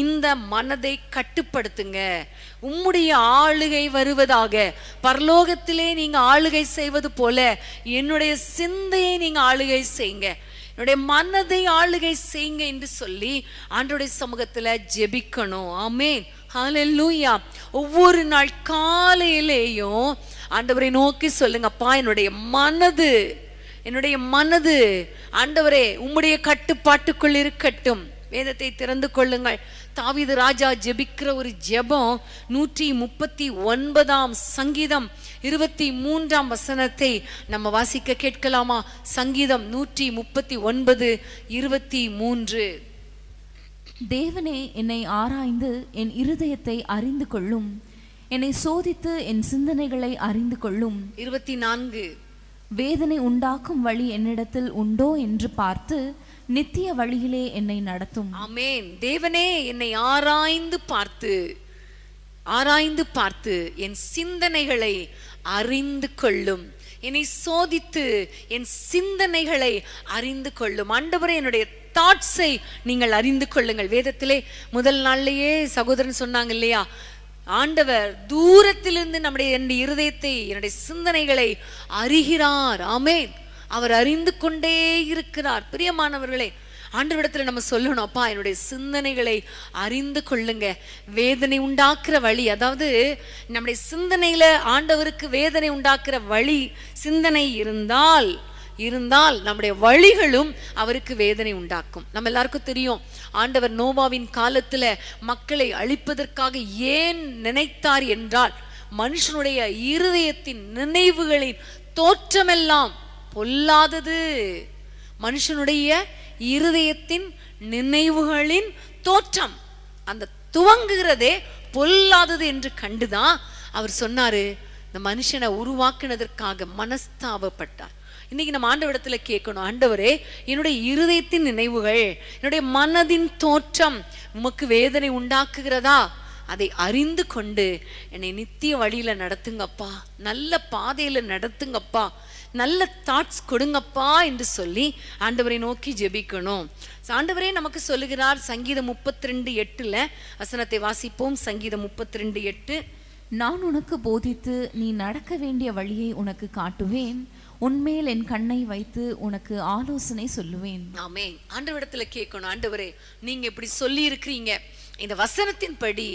இந்த மனதை கட்டுப்படுத்துங்க உம்முடைய ஆளுகை வருவதாக பரலோகத்திலே நீங்கள் ஆளுகை செய்வது போல என்னுடைய சிந்தையை நீங்கள் ஆளுகை செய்யுங்க என்னுடைய மனதை ஆளுகை செய்யுங்க என்று சொல்லி ஆண்டோடைய சமூகத்தில் ஜெபிக்கணும் ஆமேன் ஹலெல்லூயா ஒவ்வொரு நாள் காலையிலேயும் ஆண்டவரை நோக்கி சொல்லுங்கப்பா என்னுடைய மனது என்னுடைய மனது ஆண்டவரே உம்முடைய கட்டுப்பாட்டுக்குள் இருக்கட்டும் வேதத்தை திறந்து கொள்ளுங்கள் தாவிது ராஜா ஜெபிக்கிற ஒரு ஜெபம் நூற்றி முப்பத்தி ஒன்பதாம் சங்கீதம் இருபத்தி மூன்றாம் வசனத்தை நம்ம வாசிக்க கேட்கலாமா சங்கீதம் நூற்றி முப்பத்தி ஒன்பது இருபத்தி மூன்று தேவனே என்னை ஆராய்ந்து என் இருதயத்தை அறிந்து கொள்ளும் என்னை சோதித்து என் சிந்தனைகளை அறிந்து கொள்ளும் இருபத்தி நான்கு வேதனை உண்டாக்கும் வழி என்னிடத்தில் உண்டோ என்று பார்த்து நித்திய வழியிலே என்னை நடத்தும் ஆமேன் தேவனே என்னை ஆராய்ந்து பார்த்து ஆராய்ந்து பார்த்து என் சிந்தனைகளை அறிந்து கொள்ளும் என்னை சோதித்து என் சிந்தனைகளை அறிந்து கொள்ளும் ஆண்டவரே என்னுடைய தாட்ஸை நீங்கள் அறிந்து கொள்ளுங்கள் வேதத்திலே முதல் நாள்லேயே சகோதரன் சொன்னாங்க இல்லையா ஆண்டவர் தூரத்திலிருந்து நம்முடைய என்னுடைய இருதயத்தை என்னுடைய சிந்தனைகளை அறிகிறார் ஆமேன் அவர் அறிந்து கொண்டே இருக்கிறார் பிரியமானவர்களே ஆண்டவரிடத்தில் நம்ம சொல்லணும் அப்பா என்னுடைய சிந்தனைகளை அறிந்து கொள்ளுங்க வேதனை உண்டாக்குற வழி அதாவது நம்முடைய சிந்தனையில ஆண்டவருக்கு வேதனை உண்டாக்குற வழி சிந்தனை இருந்தால் இருந்தால் நம்முடைய வழிகளும் அவருக்கு வேதனை உண்டாக்கும் நம்ம எல்லாருக்கும் தெரியும் ஆண்டவர் நோவாவின் காலத்துல மக்களை அழிப்பதற்காக ஏன் நினைத்தார் என்றால் மனுஷனுடைய இருதயத்தின் நினைவுகளின் தோற்றமெல்லாம் பொல்லாதது மனுஷனுடைய இருதயத்தின் நினைவுகளின் தோற்றம் அந்த துவங்குகிறதே பொல்லாதது என்று கண்டுதான் அவர் சொன்னாரு இந்த மனுஷனை உருவாக்குனதற்காக மனஸ்தாபப்பட்டார் இன்னைக்கு நம்ம ஆண்டவரிடத்துல கேட்கணும் ஆண்டவரே என்னுடைய இருதயத்தின் நினைவுகள் என்னுடைய மனதின் தோற்றம் உமக்கு வேதனை உண்டாக்குகிறதா அதை அறிந்து கொண்டு என்னை நித்திய வழியில நடத்துங்கப்பா நல்ல பாதையில நடத்துங்கப்பா நல்ல தாட்ஸ் கொடுங்கப்பா என்று சொல்லி ஆண்டவரை நோக்கி ஜெபிக்கணும் ஆண்டவரே நமக்கு சொல்லுகிறார் சங்கீதம் முப்பத்தி ரெண்டு எட்டுல வசனத்தை வாசிப்போம் சங்கீதம் முப்பத்தி ரெண்டு எட்டு நான் உனக்கு போதித்து நீ நடக்க வேண்டிய வழியை உனக்கு காட்டுவேன் உன்மேல் என் கண்ணை வைத்து உனக்கு ஆலோசனை சொல்லுவேன் ஆமே விடத்துல கேட்கணும் ஆண்டவரே நீங்க இப்படி சொல்லி இருக்கிறீங்க இந்த படி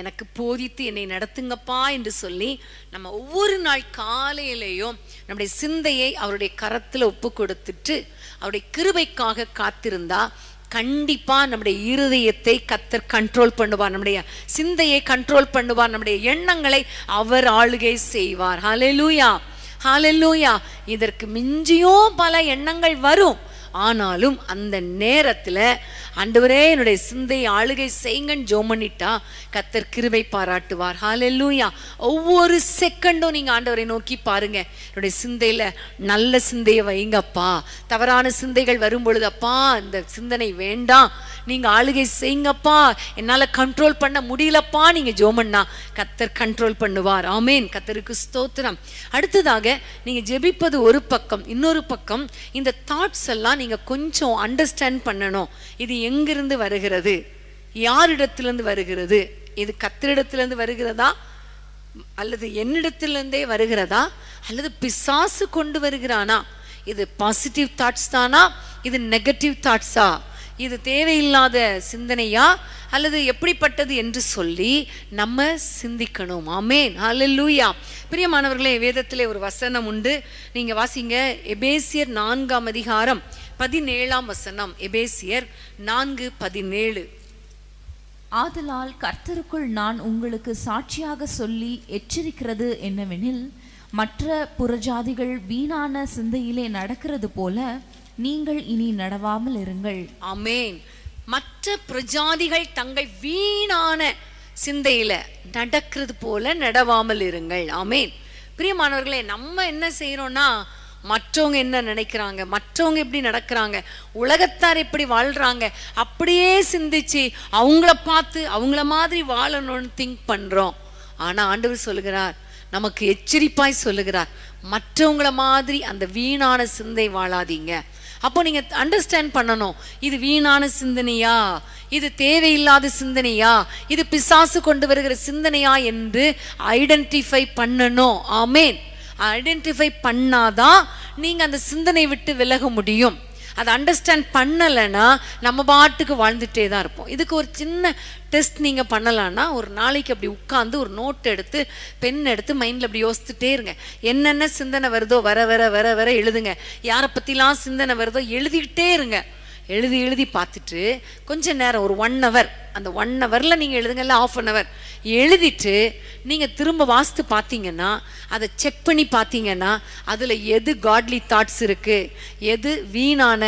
எனக்கு போதித்து என்னை நடத்துங்கப்பா என்று சொல்லி நம்ம ஒவ்வொரு நாள் காலையிலேயும் நம்முடைய சிந்தையை அவருடைய கரத்துல ஒப்பு கொடுத்துட்டு அவருடைய கிருபைக்காக காத்திருந்தா கண்டிப்பாக நம்முடைய இருதயத்தை கத்தர் கண்ட்ரோல் பண்ணுவார் நம்முடைய சிந்தையை கண்ட்ரோல் பண்ணுவார் நம்முடைய எண்ணங்களை அவர் ஆளுகை செய்வார் ஹலெலூயா ஹாலெலூயா இதற்கு மிஞ்சியும் பல எண்ணங்கள் வரும் ஆனாலும் அந்த நேரத்தில் ஆண்டவரே என்னுடைய சிந்தை ஆளுகை செய்யுங்கன்னு ஜோமனிட்டா கத்தர் கிருபை பாராட்டுவார் ஹாலெல்லூயா ஒவ்வொரு செகண்டும் நீங்கள் ஆண்டவரை நோக்கி பாருங்க என்னுடைய சிந்தையில் நல்ல சிந்தையை வைங்கப்பா தவறான சிந்தைகள் வரும் பொழுது அப்பா இந்த சிந்தனை வேண்டாம் நீங்கள் ஆளுகை செய்யுங்கப்பா என்னால் கண்ட்ரோல் பண்ண முடியலப்பா நீங்கள் ஜோமன்னா கத்தர் கண்ட்ரோல் பண்ணுவார் ஆமேன் கத்தருக்கு ஸ்தோத்திரம் அடுத்ததாக நீங்கள் ஜெபிப்பது ஒரு பக்கம் இன்னொரு பக்கம் இந்த தாட்ஸ் எல்லாம் நீங்கள் கொஞ்சம் அண்டர்ஸ்டாண்ட் பண்ணணும் இது எங்கிருந்து வருகிறது யாரிடத்திலிருந்து வருகிறது இது கத்தரிடத்திலிருந்து வருகிறதா அல்லது என்னிடத்திலிருந்தே வருகிறதா அல்லது பிசாசு கொண்டு வருகிறானா இது பாசிட்டிவ் தாட்ஸ் தானா இது நெகட்டிவ் தாட்ஸா இது தேவையில்லாத சிந்தனையா அல்லது எப்படிப்பட்டது என்று சொல்லி நம்ம சிந்திக்கணும் ஆமேன் லூயா பிரியமானவர்களே வேதத்திலே ஒரு வசனம் உண்டு நீங்கள் வாசிங்க எபேசியர் நான்காம் அதிகாரம் பதினேழாம் வசனம் எபேசியர் நான்கு பதினேழு ஆதலால் கர்த்தருக்குள் நான் உங்களுக்கு சாட்சியாக சொல்லி எச்சரிக்கிறது என்னவெனில் மற்ற புறஜாதிகள் வீணான சிந்தையிலே நடக்கிறது போல நீங்கள் இனி நடவாமல் இருங்கள் அமேன் மற்ற பிரஜாதிகள் தங்கள் வீணான சிந்தையில நடக்கிறது போல நடவாமல் இருங்கள் ஆமேன் பிரியமானவர்களே நம்ம என்ன செய்யறோம்னா மற்றவங்க என்ன நினைக்கிறாங்க மற்றவங்க எப்படி நடக்கிறாங்க உலகத்தார் எப்படி வாழ்றாங்க அப்படியே சிந்திச்சு அவங்கள பார்த்து அவங்கள மாதிரி வாழணும்னு திங்க் பண்றோம் ஆனா ஆண்டவர் சொல்லுகிறார் நமக்கு எச்சரிப்பாய் சொல்லுகிறார் மற்றவங்கள மாதிரி அந்த வீணான சிந்தை வாழாதீங்க அப்போ நீங்க அண்டர்ஸ்டாண்ட் பண்ணணும் இது வீணான சிந்தனையா இது தேவையில்லாத சிந்தனையா இது பிசாசு கொண்டு வருகிற சிந்தனையா என்று ஐடென்டிஃபை பண்ணணும் ஆமேன் ஐடென்டிஃபை பண்ணாதான் நீங்க அந்த சிந்தனை விட்டு விலக முடியும் அதை அண்டர்ஸ்டாண்ட் பண்ணலைன்னா நம்ம பாட்டுக்கு வாழ்ந்துட்டே தான் இருப்போம் இதுக்கு ஒரு சின்ன டெஸ்ட் நீங்கள் பண்ணலான்னா ஒரு நாளைக்கு அப்படி உட்காந்து ஒரு நோட் எடுத்து பென் எடுத்து மைண்டில் அப்படி யோசித்துட்டே இருங்க என்னென்ன சிந்தனை வருதோ வர வர வர வர எழுதுங்க யாரை பற்றிலாம் சிந்தனை வருதோ எழுதிக்கிட்டே இருங்க எழுதி எழுதி பார்த்துட்டு கொஞ்ச நேரம் ஒரு ஒன் ஹவர் அந்த ஒன் ஹவரில் நீங்கள் எழுதுங்கல்ல ஆஃப் அன் ஹவர் எழுதிட்டு நீங்கள் திரும்ப வாஸ்து பார்த்தீங்கன்னா அதை செக் பண்ணி பார்த்தீங்கன்னா அதில் எது காட்லி தாட்ஸ் இருக்குது எது வீணான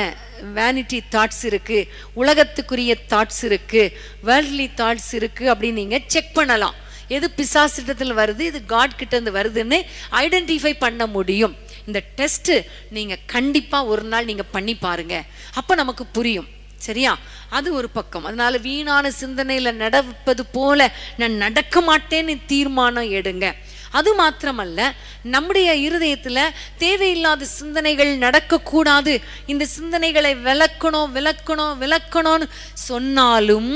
வேனிட்டி தாட்ஸ் இருக்குது உலகத்துக்குரிய தாட்ஸ் இருக்குது வேர்ல்ட்லி தாட்ஸ் இருக்குது அப்படின்னு நீங்கள் செக் பண்ணலாம் எது பிசாசிட்டத்தில் வருது இது காட் கிட்டேருந்து வருதுன்னு ஐடென்டிஃபை பண்ண முடியும் இந்த டெஸ்ட்டு நீங்கள் கண்டிப்பாக ஒரு நாள் நீங்கள் பண்ணி பாருங்க அப்போ நமக்கு புரியும் சரியா அது ஒரு பக்கம் அதனால வீணான சிந்தனையில் நடப்பது போல நான் நடக்க மாட்டேன்னு தீர்மானம் எடுங்க அது மாத்திரமல்ல நம்முடைய இருதயத்தில் தேவையில்லாத சிந்தனைகள் நடக்கக்கூடாது இந்த சிந்தனைகளை விளக்கணும் விளக்கணும் விளக்கணும்னு சொன்னாலும்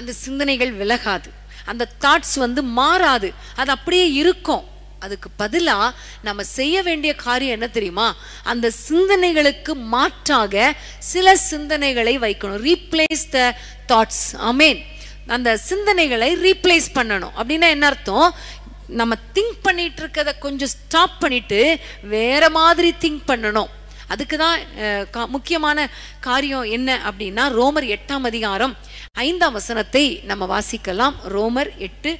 அந்த சிந்தனைகள் விலகாது அந்த தாட்ஸ் வந்து மாறாது அது அப்படியே இருக்கும் அதுக்கு பதிலாக நம்ம செய்ய வேண்டிய காரியம் என்ன தெரியுமா அந்த சிந்தனைகளுக்கு மாற்றாக சில சிந்தனைகளை வைக்கணும் ரீப்ளேஸ் த தாட்ஸ் அமேன் அந்த சிந்தனைகளை ரீப்ளேஸ் பண்ணணும் அப்படின்னா என்ன அர்த்தம் நம்ம திங்க் பண்ணிட்டு இருக்கிறத கொஞ்சம் ஸ்டாப் பண்ணிட்டு வேற மாதிரி திங்க் பண்ணணும் அதுக்கு தான் முக்கியமான காரியம் என்ன அப்படின்னா ரோமர் எட்டாம் அதிகாரம் ஐந்தாம் வசனத்தை நம்ம வாசிக்கலாம் ரோமர் எட்டு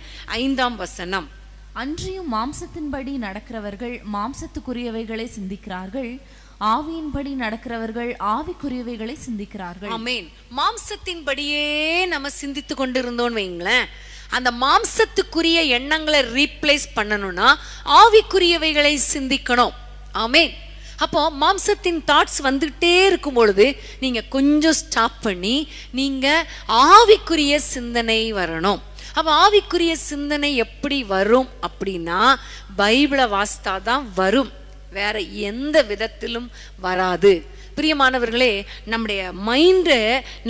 ஐந்தாம் வசனம் அன்றியும் மாம்சத்தின்படி நடக்கிறவர்கள் மாம்சத்துக்குரியவைகளை சிந்திக்கிறார்கள் ஆவியின்படி நடக்கிறவர்கள் ஆவிக்குரியவைகளை சிந்திக்கிறார்கள் ஆமேன் மாம்சத்தின்படியே நம்ம சிந்தித்து கொண்டிருந்தோம்னு வைங்களேன் அந்த மாம்சத்துக்குரிய எண்ணங்களை ரீப்ளேஸ் பண்ணணும்னா ஆவிக்குரியவைகளை சிந்திக்கணும் ஆமேன் அப்போ மாம்சத்தின் தாட்ஸ் வந்துகிட்டே இருக்கும் பொழுது நீங்கள் கொஞ்சம் ஸ்டாப் பண்ணி நீங்கள் ஆவிக்குரிய சிந்தனை வரணும் அப்போ ஆவிக்குரிய சிந்தனை எப்படி வரும் அப்படின்னா பைபிளை வாஸ்தா தான் வரும் வேற எந்த விதத்திலும் வராது பிரியமானவர்களே நம்முடைய மைண்டை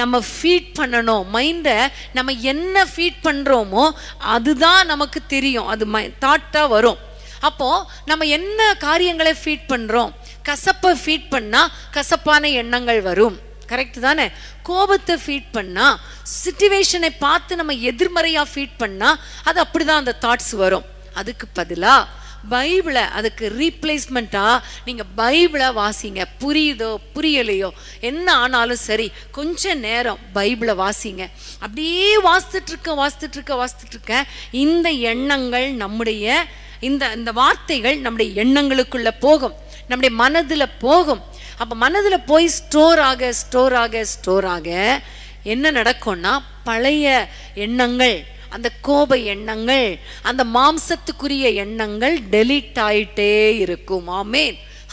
நம்ம ஃபீட் பண்ணணும் மைண்டை நம்ம என்ன ஃபீட் பண்ணுறோமோ அதுதான் நமக்கு தெரியும் அது மை தாட்டாக வரும் அப்போது நம்ம என்ன காரியங்களை ஃபீட் பண்ணுறோம் கசப்பை ஃபீட் பண்ணால் கசப்பான எண்ணங்கள் வரும் கரெக்ட் தானே கோபத்தை ஃபீட் பண்ணால் சுச்சுவேஷனை பார்த்து நம்ம எதிர்மறையாக ஃபீட் பண்ணால் அது அப்படி தான் அந்த தாட்ஸ் வரும் அதுக்கு பதிலாக பைபிளை அதுக்கு ரீப்ளேஸ்மெண்ட்டாக நீங்கள் பைபிளை வாசிங்க புரியுதோ புரியலையோ என்ன ஆனாலும் சரி கொஞ்ச நேரம் பைபிளை வாசிங்க அப்படியே வாசித்துட்ருக்க வாசித்துட்ருக்க வாசித்துட்ருக்க இந்த எண்ணங்கள் நம்முடைய இந்த இந்த வார்த்தைகள் நம்முடைய எண்ணங்களுக்குள்ளே போகும் நம்முடைய மனதில் போகும் அப்போ மனதில் போய் ஸ்டோர் ஆக ஸ்டோர் ஆக ஸ்டோர் ஆக என்ன நடக்கும்னா பழைய எண்ணங்கள் அந்த கோப எண்ணங்கள் அந்த மாம்சத்துக்குரிய எண்ணங்கள் டெலிட் ஆயிட்டே இருக்கும் ஆமே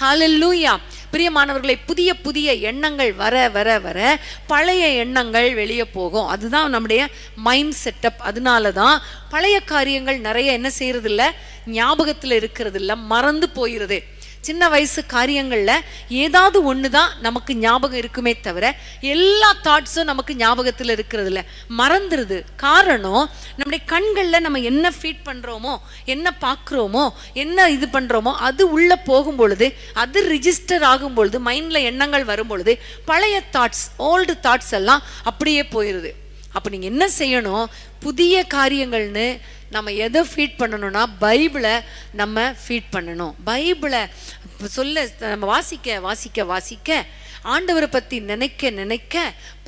ஹலல்லூயா பிரியமானவர்களை புதிய புதிய எண்ணங்கள் வர வர வர பழைய எண்ணங்கள் வெளியே போகும் அதுதான் நம்முடைய மைண்ட் செட்டப் அதனால தான் பழைய காரியங்கள் நிறைய என்ன செய்யறதில்ல ஞாபகத்தில் இருக்கிறது இல்லை மறந்து போயிடுது சின்ன வயசு காரியங்களில் ஏதாவது ஒன்று தான் நமக்கு ஞாபகம் இருக்குமே தவிர எல்லா தாட்ஸும் நமக்கு ஞாபகத்தில் இருக்கிறது இல்லை மறந்துடுது காரணம் நம்முடைய கண்களில் நம்ம என்ன ஃபீட் பண்ணுறோமோ என்ன பார்க்குறோமோ என்ன இது பண்ணுறோமோ அது உள்ளே போகும் பொழுது அது ரிஜிஸ்டர் ஆகும் பொழுது மைண்டில் எண்ணங்கள் வரும் பொழுது பழைய தாட்ஸ் ஓல்டு தாட்ஸ் எல்லாம் அப்படியே போயிடுது அப்போ நீங்கள் என்ன செய்யணும் புதிய காரியங்கள்னு நம்ம எதை ஃபீட் பண்ணணும்னா பைபிளை நம்ம ஃபீட் பண்ணணும் பைபிளை சொல்ல நம்ம வாசிக்க வாசிக்க வாசிக்க ஆண்டவரை பற்றி நினைக்க நினைக்க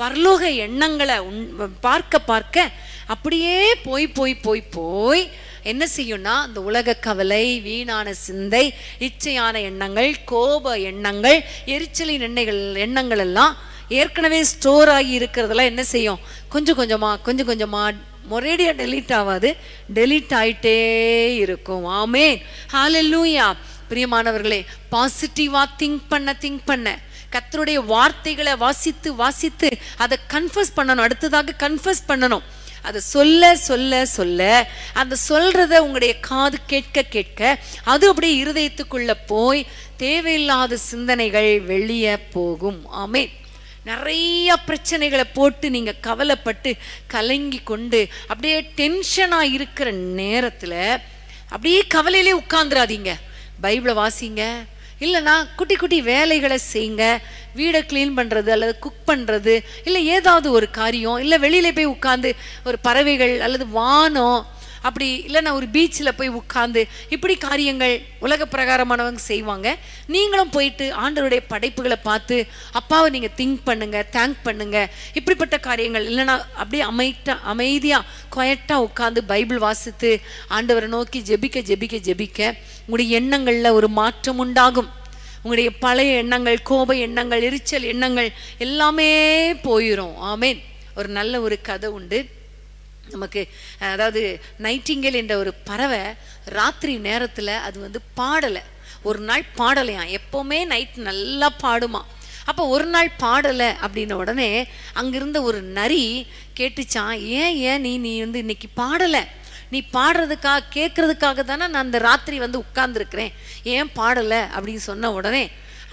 பரலோக எண்ணங்களை உன் பார்க்க பார்க்க அப்படியே போய் போய் போய் போய் என்ன செய்யும்னா இந்த உலக கவலை வீணான சிந்தை இச்சையான எண்ணங்கள் கோப எண்ணங்கள் எரிச்சலின் எண்ணெய்கள் எண்ணங்கள் எல்லாம் ஏற்கனவே ஸ்டோர் ஆகி இருக்கிறதெல்லாம் என்ன செய்யும் கொஞ்சம் கொஞ்சமாக கொஞ்சம் கொஞ்சமாக ஒரேடியாக டெலீட் ஆகாது டெலீட் ஆயிட்டே இருக்கும் ஆமே ஹாலெல்லூயா பிரியமானவர்களே பாசிட்டிவாக திங்க் பண்ண திங்க் பண்ண கத்தருடைய வார்த்தைகளை வாசித்து வாசித்து அதை கன்ஃபர்ஸ் பண்ணணும் அடுத்ததாக கன்ஃபர்ஸ் பண்ணணும் அதை சொல்ல சொல்ல சொல்ல அந்த சொல்றத உங்களுடைய காது கேட்க கேட்க அது அப்படியே இருதயத்துக்குள்ள போய் தேவையில்லாத சிந்தனைகள் வெளியே போகும் ஆமே நிறைய பிரச்சனைகளை போட்டு நீங்கள் கவலைப்பட்டு கலங்கி கொண்டு அப்படியே டென்ஷனாக இருக்கிற நேரத்தில் அப்படியே கவலையிலே உட்காந்துராதீங்க பைபிளை வாசிங்க இல்லைனா குட்டி குட்டி வேலைகளை செய்யுங்க வீடை க்ளீன் பண்ணுறது அல்லது குக் பண்ணுறது இல்லை ஏதாவது ஒரு காரியம் இல்லை வெளியில போய் உட்காந்து ஒரு பறவைகள் அல்லது வானம் அப்படி இல்லைன்னா ஒரு பீச்சில் போய் உட்காந்து இப்படி காரியங்கள் உலக பிரகாரமானவங்க செய்வாங்க நீங்களும் போயிட்டு ஆண்டவருடைய படைப்புகளை பார்த்து அப்பாவை நீங்கள் திங்க் பண்ணுங்க தேங்க் பண்ணுங்க இப்படிப்பட்ட காரியங்கள் இல்லைன்னா அப்படியே அமைட்டா அமைதியாக குயட்டாக உட்காந்து பைபிள் வாசித்து ஆண்டவரை நோக்கி ஜெபிக்க ஜெபிக்க ஜெபிக்க உங்களுடைய எண்ணங்களில் ஒரு மாற்றம் உண்டாகும் உங்களுடைய பழைய எண்ணங்கள் கோப எண்ணங்கள் எரிச்சல் எண்ணங்கள் எல்லாமே போயிடும் ஆமேன் ஒரு நல்ல ஒரு கதை உண்டு நமக்கு அதாவது நைட்டிங்கல் என்ற ஒரு பறவை ராத்திரி நேரத்தில் அது வந்து பாடலை ஒரு நாள் பாடலையாம் எப்போவுமே நைட் நல்லா பாடுமா அப்போ ஒரு நாள் பாடலை அப்படின்ன உடனே அங்கிருந்த ஒரு நரி கேட்டுச்சான் ஏன் ஏன் நீ நீ வந்து இன்னைக்கு பாடலை நீ பாடுறதுக்காக கேட்குறதுக்காக தானே நான் அந்த ராத்திரி வந்து உட்கார்ந்துருக்குறேன் ஏன் பாடலை அப்படின்னு சொன்ன உடனே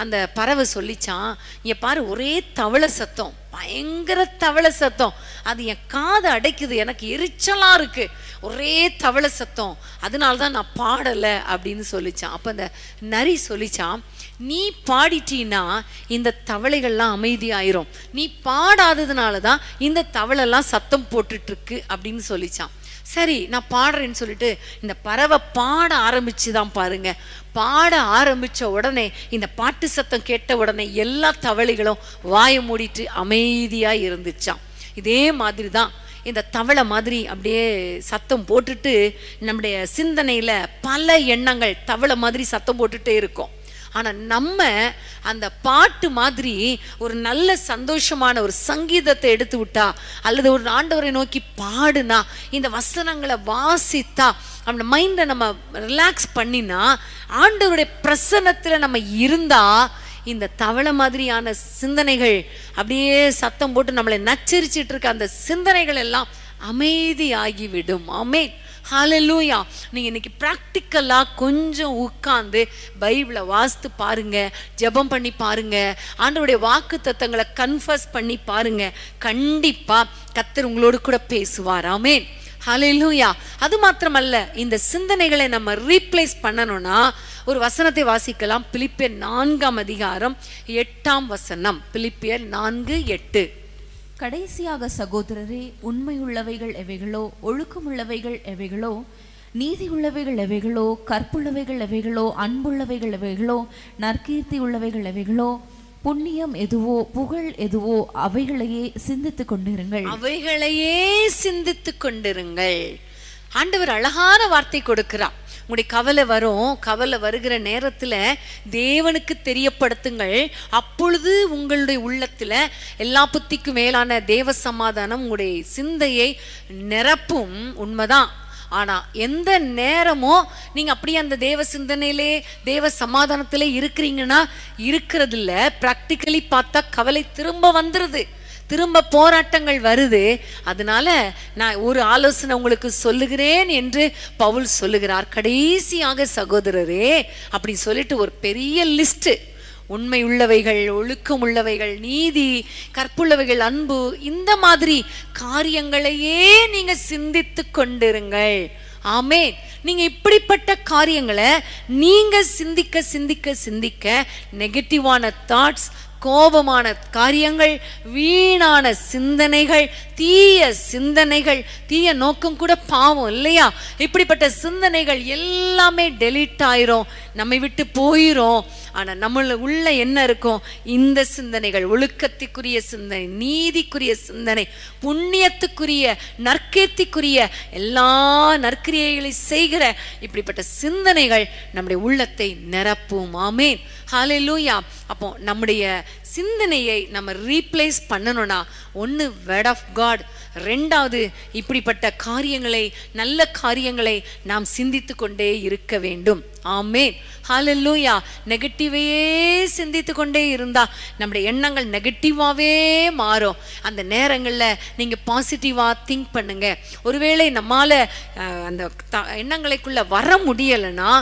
அந்த பறவை சொல்லிச்சான் இங்கே பாரு ஒரே தவளை சத்தம் பயங்கர தவளை சத்தம் அது என் காது அடைக்குது எனக்கு எரிச்சலாக இருக்கு ஒரே தவளை சத்தம் அதனால தான் நான் பாடலை அப்படின்னு சொல்லிச்சான் அப்போ அந்த நரி சொல்லிச்சான் நீ பாடிட்டீன்னா இந்த தவளைகள்லாம் அமைதியாயிரும் நீ பாடாததுனால தான் இந்த தவளைலாம் சத்தம் போட்டுட்ருக்கு அப்படின்னு சொல்லிச்சான் சரி நான் பாடுறேன்னு சொல்லிட்டு இந்த பறவை பாட ஆரம்பிச்சு தான் பாருங்க பாட ஆரம்பித்த உடனே இந்த பாட்டு சத்தம் கேட்ட உடனே எல்லா தவளைகளும் வாயை மூடிட்டு அமைதியாக இருந்துச்சான் இதே மாதிரி தான் இந்த தவளை மாதிரி அப்படியே சத்தம் போட்டுட்டு நம்முடைய சிந்தனையில் பல எண்ணங்கள் தவளை மாதிரி சத்தம் போட்டுகிட்டே இருக்கும் ஆனால் நம்ம அந்த பாட்டு மாதிரி ஒரு நல்ல சந்தோஷமான ஒரு சங்கீதத்தை எடுத்து விட்டா அல்லது ஒரு ஆண்டவரை நோக்கி பாடுனா இந்த வசனங்களை வாசித்தா அப்படி மைண்டை நம்ம ரிலாக்ஸ் பண்ணினா ஆண்டவருடைய பிரசன்னத்தில் நம்ம இருந்தால் இந்த தவளை மாதிரியான சிந்தனைகள் அப்படியே சத்தம் போட்டு நம்மளை நச்சரிச்சிட்டு இருக்க அந்த சிந்தனைகள் எல்லாம் அமைதியாகிவிடும் அமே ஹாலலூயா நீங்கள் இன்னைக்கு ப்ராக்டிக்கலாக கொஞ்சம் உட்காந்து பைபிளை வாசித்து பாருங்க ஜெபம் பண்ணி பாருங்க ஆண்டோடைய வாக்கு தத்தங்களை கன்ஃபர்ஸ் பண்ணி பாருங்க கண்டிப்பாக கத்தர் உங்களோடு கூட பேசுவாராமே ஆமேன் அது மாத்திரமல்ல இந்த சிந்தனைகளை நம்ம ரீப்ளேஸ் பண்ணணும்னா ஒரு வசனத்தை வாசிக்கலாம் பிலிப்பியர் நான்காம் அதிகாரம் எட்டாம் வசனம் பிலிப்பியர் நான்கு எட்டு கடைசியாக சகோதரரே உண்மையுள்ளவைகள் எவைகளோ ஒழுக்கமுள்ளவைகள் எவைகளோ நீதி உள்ளவைகள் எவைகளோ கற்புள்ளவைகள் எவைகளோ அன்புள்ளவைகள் எவைகளோ நற்கீர்த்தி உள்ளவைகள் எவைகளோ புண்ணியம் எதுவோ புகழ் எதுவோ அவைகளையே சிந்தித்துக் கொண்டிருங்கள் அவைகளையே சிந்தித்துக் கொண்டிருங்கள் ஆண்டவர் அழகான வார்த்தை கொடுக்கிறார் உங்களுடைய கவலை வரும் கவலை வருகிற நேரத்தில் தேவனுக்கு தெரியப்படுத்துங்கள் அப்பொழுது உங்களுடைய உள்ளத்தில் எல்லா புத்திக்கும் மேலான தேவ சமாதானம் உங்களுடைய சிந்தையை நிரப்பும் உண்மைதான் ஆனால் எந்த நேரமும் நீங்கள் அப்படியே அந்த தேவ சிந்தனையிலே தேவ சமாதானத்திலே இருக்கிறீங்கன்னா இருக்கிறதில்ல ப்ராக்டிக்கலி பார்த்தா கவலை திரும்ப வந்துடுது திரும்ப போராட்டங்கள் வருது அதனால நான் ஒரு ஆலோசனை உங்களுக்கு சொல்லுகிறேன் என்று பவுல் சொல்லுகிறார் கடைசியாக சகோதரரே அப்படி சொல்லிட்டு ஒரு பெரிய லிஸ்ட்டு உண்மை உள்ளவைகள் ஒழுக்கம் உள்ளவைகள் நீதி கற்புள்ளவைகள் அன்பு இந்த மாதிரி காரியங்களையே நீங்க சிந்தித்து கொண்டிருங்கள் ஆமே நீங்க இப்படிப்பட்ட காரியங்களை நீங்க சிந்திக்க சிந்திக்க சிந்திக்க நெகட்டிவான தாட்ஸ் கோபமான காரியங்கள் வீணான சிந்தனைகள் தீய சிந்தனைகள் தீய நோக்கம் கூட பாவம் இல்லையா இப்படிப்பட்ட சிந்தனைகள் எல்லாமே டெலிட் ஆயிரும் நம்மை விட்டு போயிரும் ஆனால் நம்மள உள்ள என்ன இருக்கும் இந்த சிந்தனைகள் ஒழுக்கத்துக்குரிய சிந்தனை நீதிக்குரிய சிந்தனை புண்ணியத்துக்குரிய நற்கேத்திக்குரிய எல்லா நற்கிரியைகளை செய்கிற இப்படிப்பட்ட சிந்தனைகள் நம்முடைய உள்ளத்தை நிரப்பும் ஆமேன் ஹாலையிலூயா அப்போ நம்முடைய சிந்தனையை நம்ம ரீப்ளேஸ் பண்ணணும்னா ஒன்று வேர்ட் ஆஃப் காட் ரெண்டாவது இப்படிப்பட்ட காரியங்களை நல்ல காரியங்களை நாம் சிந்தித்து கொண்டே இருக்க வேண்டும் ஆமேன் ஹாலல்லூயா நெகட்டிவையே சிந்தித்து கொண்டே இருந்தால் நம்முடைய எண்ணங்கள் நெகட்டிவாகவே மாறும் அந்த நேரங்களில் நீங்கள் பாசிட்டிவாக திங்க் பண்ணுங்கள் ஒருவேளை நம்மால் அந்த த எண்ணங்களுக்குள்ளே வர முடியலைன்னா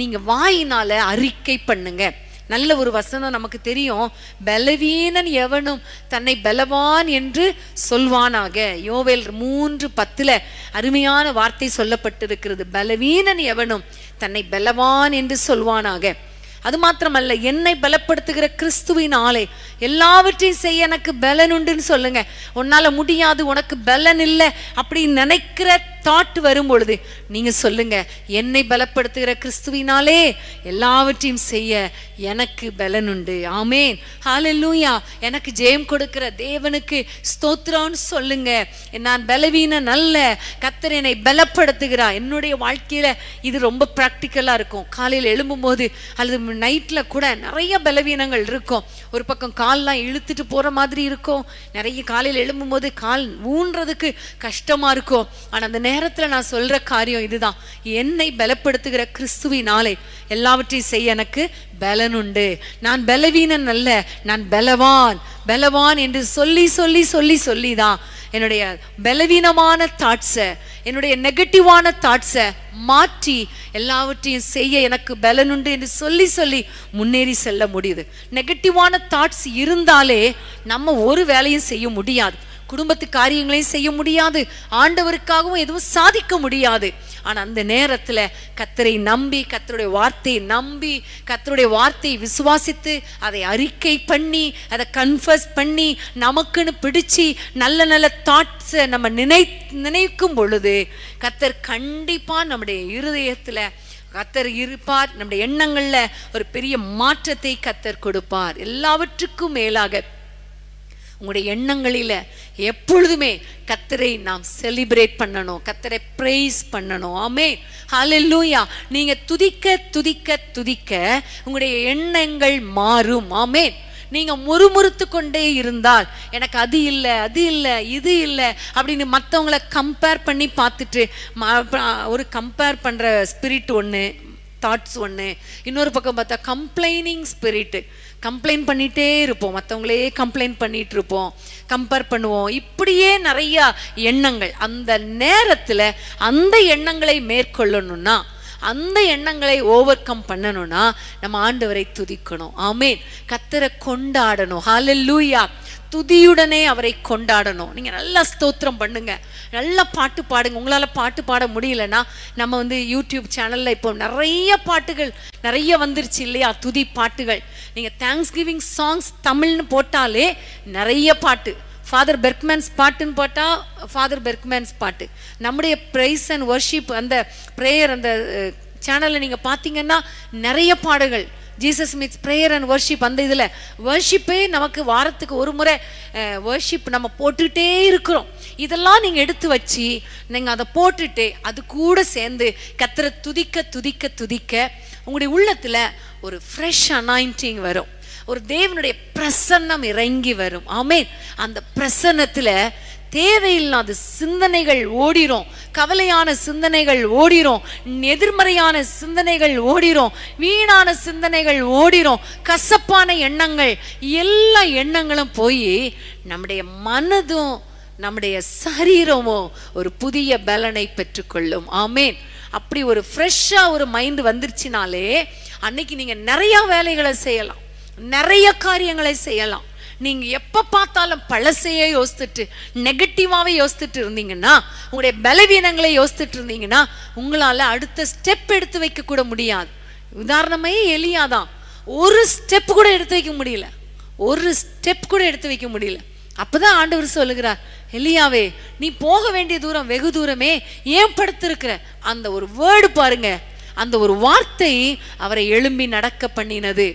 நீங்கள் வாயினால் அறிக்கை பண்ணுங்கள் நல்ல ஒரு வசனம் நமக்கு தெரியும் பலவீனன் எவனும் தன்னை பலவான் என்று சொல்வானாக யோவேல் மூன்று பத்துல அருமையான வார்த்தை சொல்லப்பட்டிருக்கிறது பலவீனன் எவனும் தன்னை பலவான் என்று சொல்வானாக அது மாத்திரமல்ல என்னை பலப்படுத்துகிற கிறிஸ்துவின் ஆலை எல்லாவற்றையும் செய்ய எனக்கு பலன் உண்டுன்னு சொல்லுங்க உன்னால முடியாது உனக்கு பலன் இல்லை அப்படின்னு நினைக்கிற தாட் வரும் பொழுது நீங்க சொல்லுங்க என்னை பலப்படுத்துகிற கிறிஸ்துவினாலே எல்லாவற்றையும் செய்ய எனக்கு பலனுண்டு ஆமேன் ஹாலலூயா எனக்கு ஜெயம் கொடுக்கிற தேவனுக்கு ஸ்தோத்திரம்னு சொல்லுங்க நான் பலவீன நல்ல கத்தர் என்னை பலப்படுத்துகிறா என்னுடைய வாழ்க்கையில இது ரொம்ப ப்ராக்டிக்கலா இருக்கும் காலையில் எழும்பும் போது அல்லது நைட்ல கூட நிறைய பலவீனங்கள் இருக்கும் ஒரு பக்கம் கால்லாம் இழுத்துட்டு போற மாதிரி இருக்கும் நிறைய காலையில் எழும்பும் போது கால் ஊன்றதுக்கு கஷ்டமா இருக்கும் ஆனா அந்த நேரத்தில் நான் சொல்கிற காரியம் இதுதான் என்னை பலப்படுத்துகிற கிறிஸ்துவினாலே எல்லாவற்றையும் செய்ய எனக்கு பலனுண்டு நான் பலவீனன் அல்ல நான் பலவான் பலவான் என்று சொல்லி சொல்லி சொல்லி சொல்லி தான் என்னுடைய பலவீனமான தாட்ஸை என்னுடைய நெகட்டிவான தாட்ஸை மாற்றி எல்லாவற்றையும் செய்ய எனக்கு பலனுண்டு என்று சொல்லி சொல்லி முன்னேறி செல்ல முடியுது நெகட்டிவான தாட்ஸ் இருந்தாலே நம்ம ஒரு வேலையும் செய்ய முடியாது குடும்பத்து காரியங்களையும் செய்ய முடியாது ஆண்டவருக்காகவும் எதுவும் சாதிக்க முடியாது ஆனால் அந்த நேரத்தில் கத்தரை நம்பி கத்தருடைய வார்த்தையை நம்பி கத்தருடைய வார்த்தையை விசுவாசித்து அதை அறிக்கை பண்ணி அதை கன்ஃபர்ஸ் பண்ணி நமக்குன்னு பிடிச்சி நல்ல நல்ல தாட்ஸை நம்ம நினை நினைக்கும் பொழுது கத்தர் கண்டிப்பாக நம்முடைய இருதயத்தில் கத்தர் இருப்பார் நம்முடைய எண்ணங்களில் ஒரு பெரிய மாற்றத்தை கத்தர் கொடுப்பார் எல்லாவற்றுக்கும் மேலாக உங்களுடைய எண்ணங்களில் எப்பொழுதுமே கத்தரை நாம் செலிப்ரேட் பண்ணணும் கத்தரை ப்ரைஸ் பண்ணணும் ஆமே ஹலெல்லூயா நீங்கள் துதிக்க துதிக்க துதிக்க உங்களுடைய எண்ணங்கள் மாறும் ஆமே நீங்கள் முறுமுறுத்து கொண்டே இருந்தால் எனக்கு அது இல்லை அது இல்லை இது இல்லை அப்படின்னு மற்றவங்களை கம்பேர் பண்ணி பார்த்துட்டு ஒரு கம்பேர் பண்ணுற ஸ்பிரிட் ஒன்று தாட்ஸ் ஒன்று இன்னொரு பக்கம் பார்த்தா கம்ப்ளைனிங் ஸ்பிரிட்டு கம்ப்ளைண்ட் பண்ணிகிட்டே இருப்போம் மற்றவங்களே கம்ப்ளைண்ட் பண்ணிட்டு இருப்போம் கம்பேர் பண்ணுவோம் இப்படியே நிறையா எண்ணங்கள் அந்த நேரத்தில் அந்த எண்ணங்களை மேற்கொள்ளணும்னா அந்த எண்ணங்களை ஓவர் கம் பண்ணணும்னா நம்ம ஆண்டவரை துதிக்கணும் ஆமேன் கத்தரை கொண்டாடணும் லூயா துதியுடனே அவரை கொண்டாடணும் நீங்கள் நல்லா ஸ்தோத்திரம் பண்ணுங்க நல்லா பாட்டு பாடுங்க உங்களால் பாட்டு பாட முடியலன்னா நம்ம வந்து யூடியூப் சேனலில் இப்போ நிறைய பாட்டுகள் நிறைய வந்துருச்சு இல்லையா துதி பாட்டுகள் நீங்கள் தேங்க்ஸ் கிவிங் சாங்ஸ் தமிழ்னு போட்டாலே நிறைய பாட்டு ஃபாதர் பெர்க்மேன்ஸ் பாட்டுன்னு போட்டால் ஃபாதர் பெர்க்மேன்ஸ் பாட்டு நம்முடைய ப்ரைஸ் அண்ட் ஒர்ஷிப் அந்த ப்ரேயர் அந்த சேனலில் நீங்கள் பார்த்தீங்கன்னா நிறைய பாடல்கள் Jesus meets prayer and worship அந்த இதில் ஒர்ஷிப்பே நமக்கு வாரத்துக்கு ஒரு முறை ஒர்ஷிப் நம்ம போட்டுகிட்டே இருக்கிறோம் இதெல்லாம் நீங்கள் எடுத்து வச்சு நீங்கள் அதை போட்டுட்டு அது கூட சேர்ந்து கத்திர துதிக்க துதிக்க துதிக்க உங்களுடைய உள்ளத்தில் ஒரு ஃப்ரெஷ் அனாயிண்டிங் வரும் ஒரு தேவனுடைய பிரசன்னம் இறங்கி வரும் ஆமே அந்த பிரசன்னத்தில் தேவையில்லாத சிந்தனைகள் ஓடிரும் கவலையான சிந்தனைகள் ஓடிரும் எதிர்மறையான சிந்தனைகள் ஓடிரும் வீணான சிந்தனைகள் ஓடிரும் கசப்பான எண்ணங்கள் எல்லா எண்ணங்களும் போய் நம்முடைய மனதும் நம்முடைய சரீரமும் ஒரு புதிய பலனை பெற்றுக்கொள்ளும் ஆமேன் அப்படி ஒரு ஃப்ரெஷ்ஷாக ஒரு மைண்டு வந்துருச்சுனாலே அன்னைக்கு நீங்கள் நிறையா வேலைகளை செய்யலாம் நிறைய காரியங்களை செய்யலாம் நீங்க எப்ப பார்த்தாலும் பழசையே யோசித்துட்டு நெகட்டிவாவே யோசித்துட்டு இருந்தீங்கன்னா உங்களுடைய பலவீனங்களை யோசித்துட்டு இருந்தீங்கன்னா உங்களால அடுத்த ஸ்டெப் எடுத்து வைக்க கூட முடியாது உதாரணமே எளியாதான் ஒரு ஸ்டெப் கூட எடுத்து வைக்க முடியல ஒரு ஸ்டெப் கூட எடுத்து வைக்க முடியல அப்பதான் ஆண்டவர் சொல்லுகிறார் எலியாவே நீ போக வேண்டிய தூரம் வெகு தூரமே ஏன் படுத்திருக்கிற அந்த ஒரு வேர்டு பாருங்க அந்த ஒரு வார்த்தை அவரை எழும்பி நடக்க பண்ணினது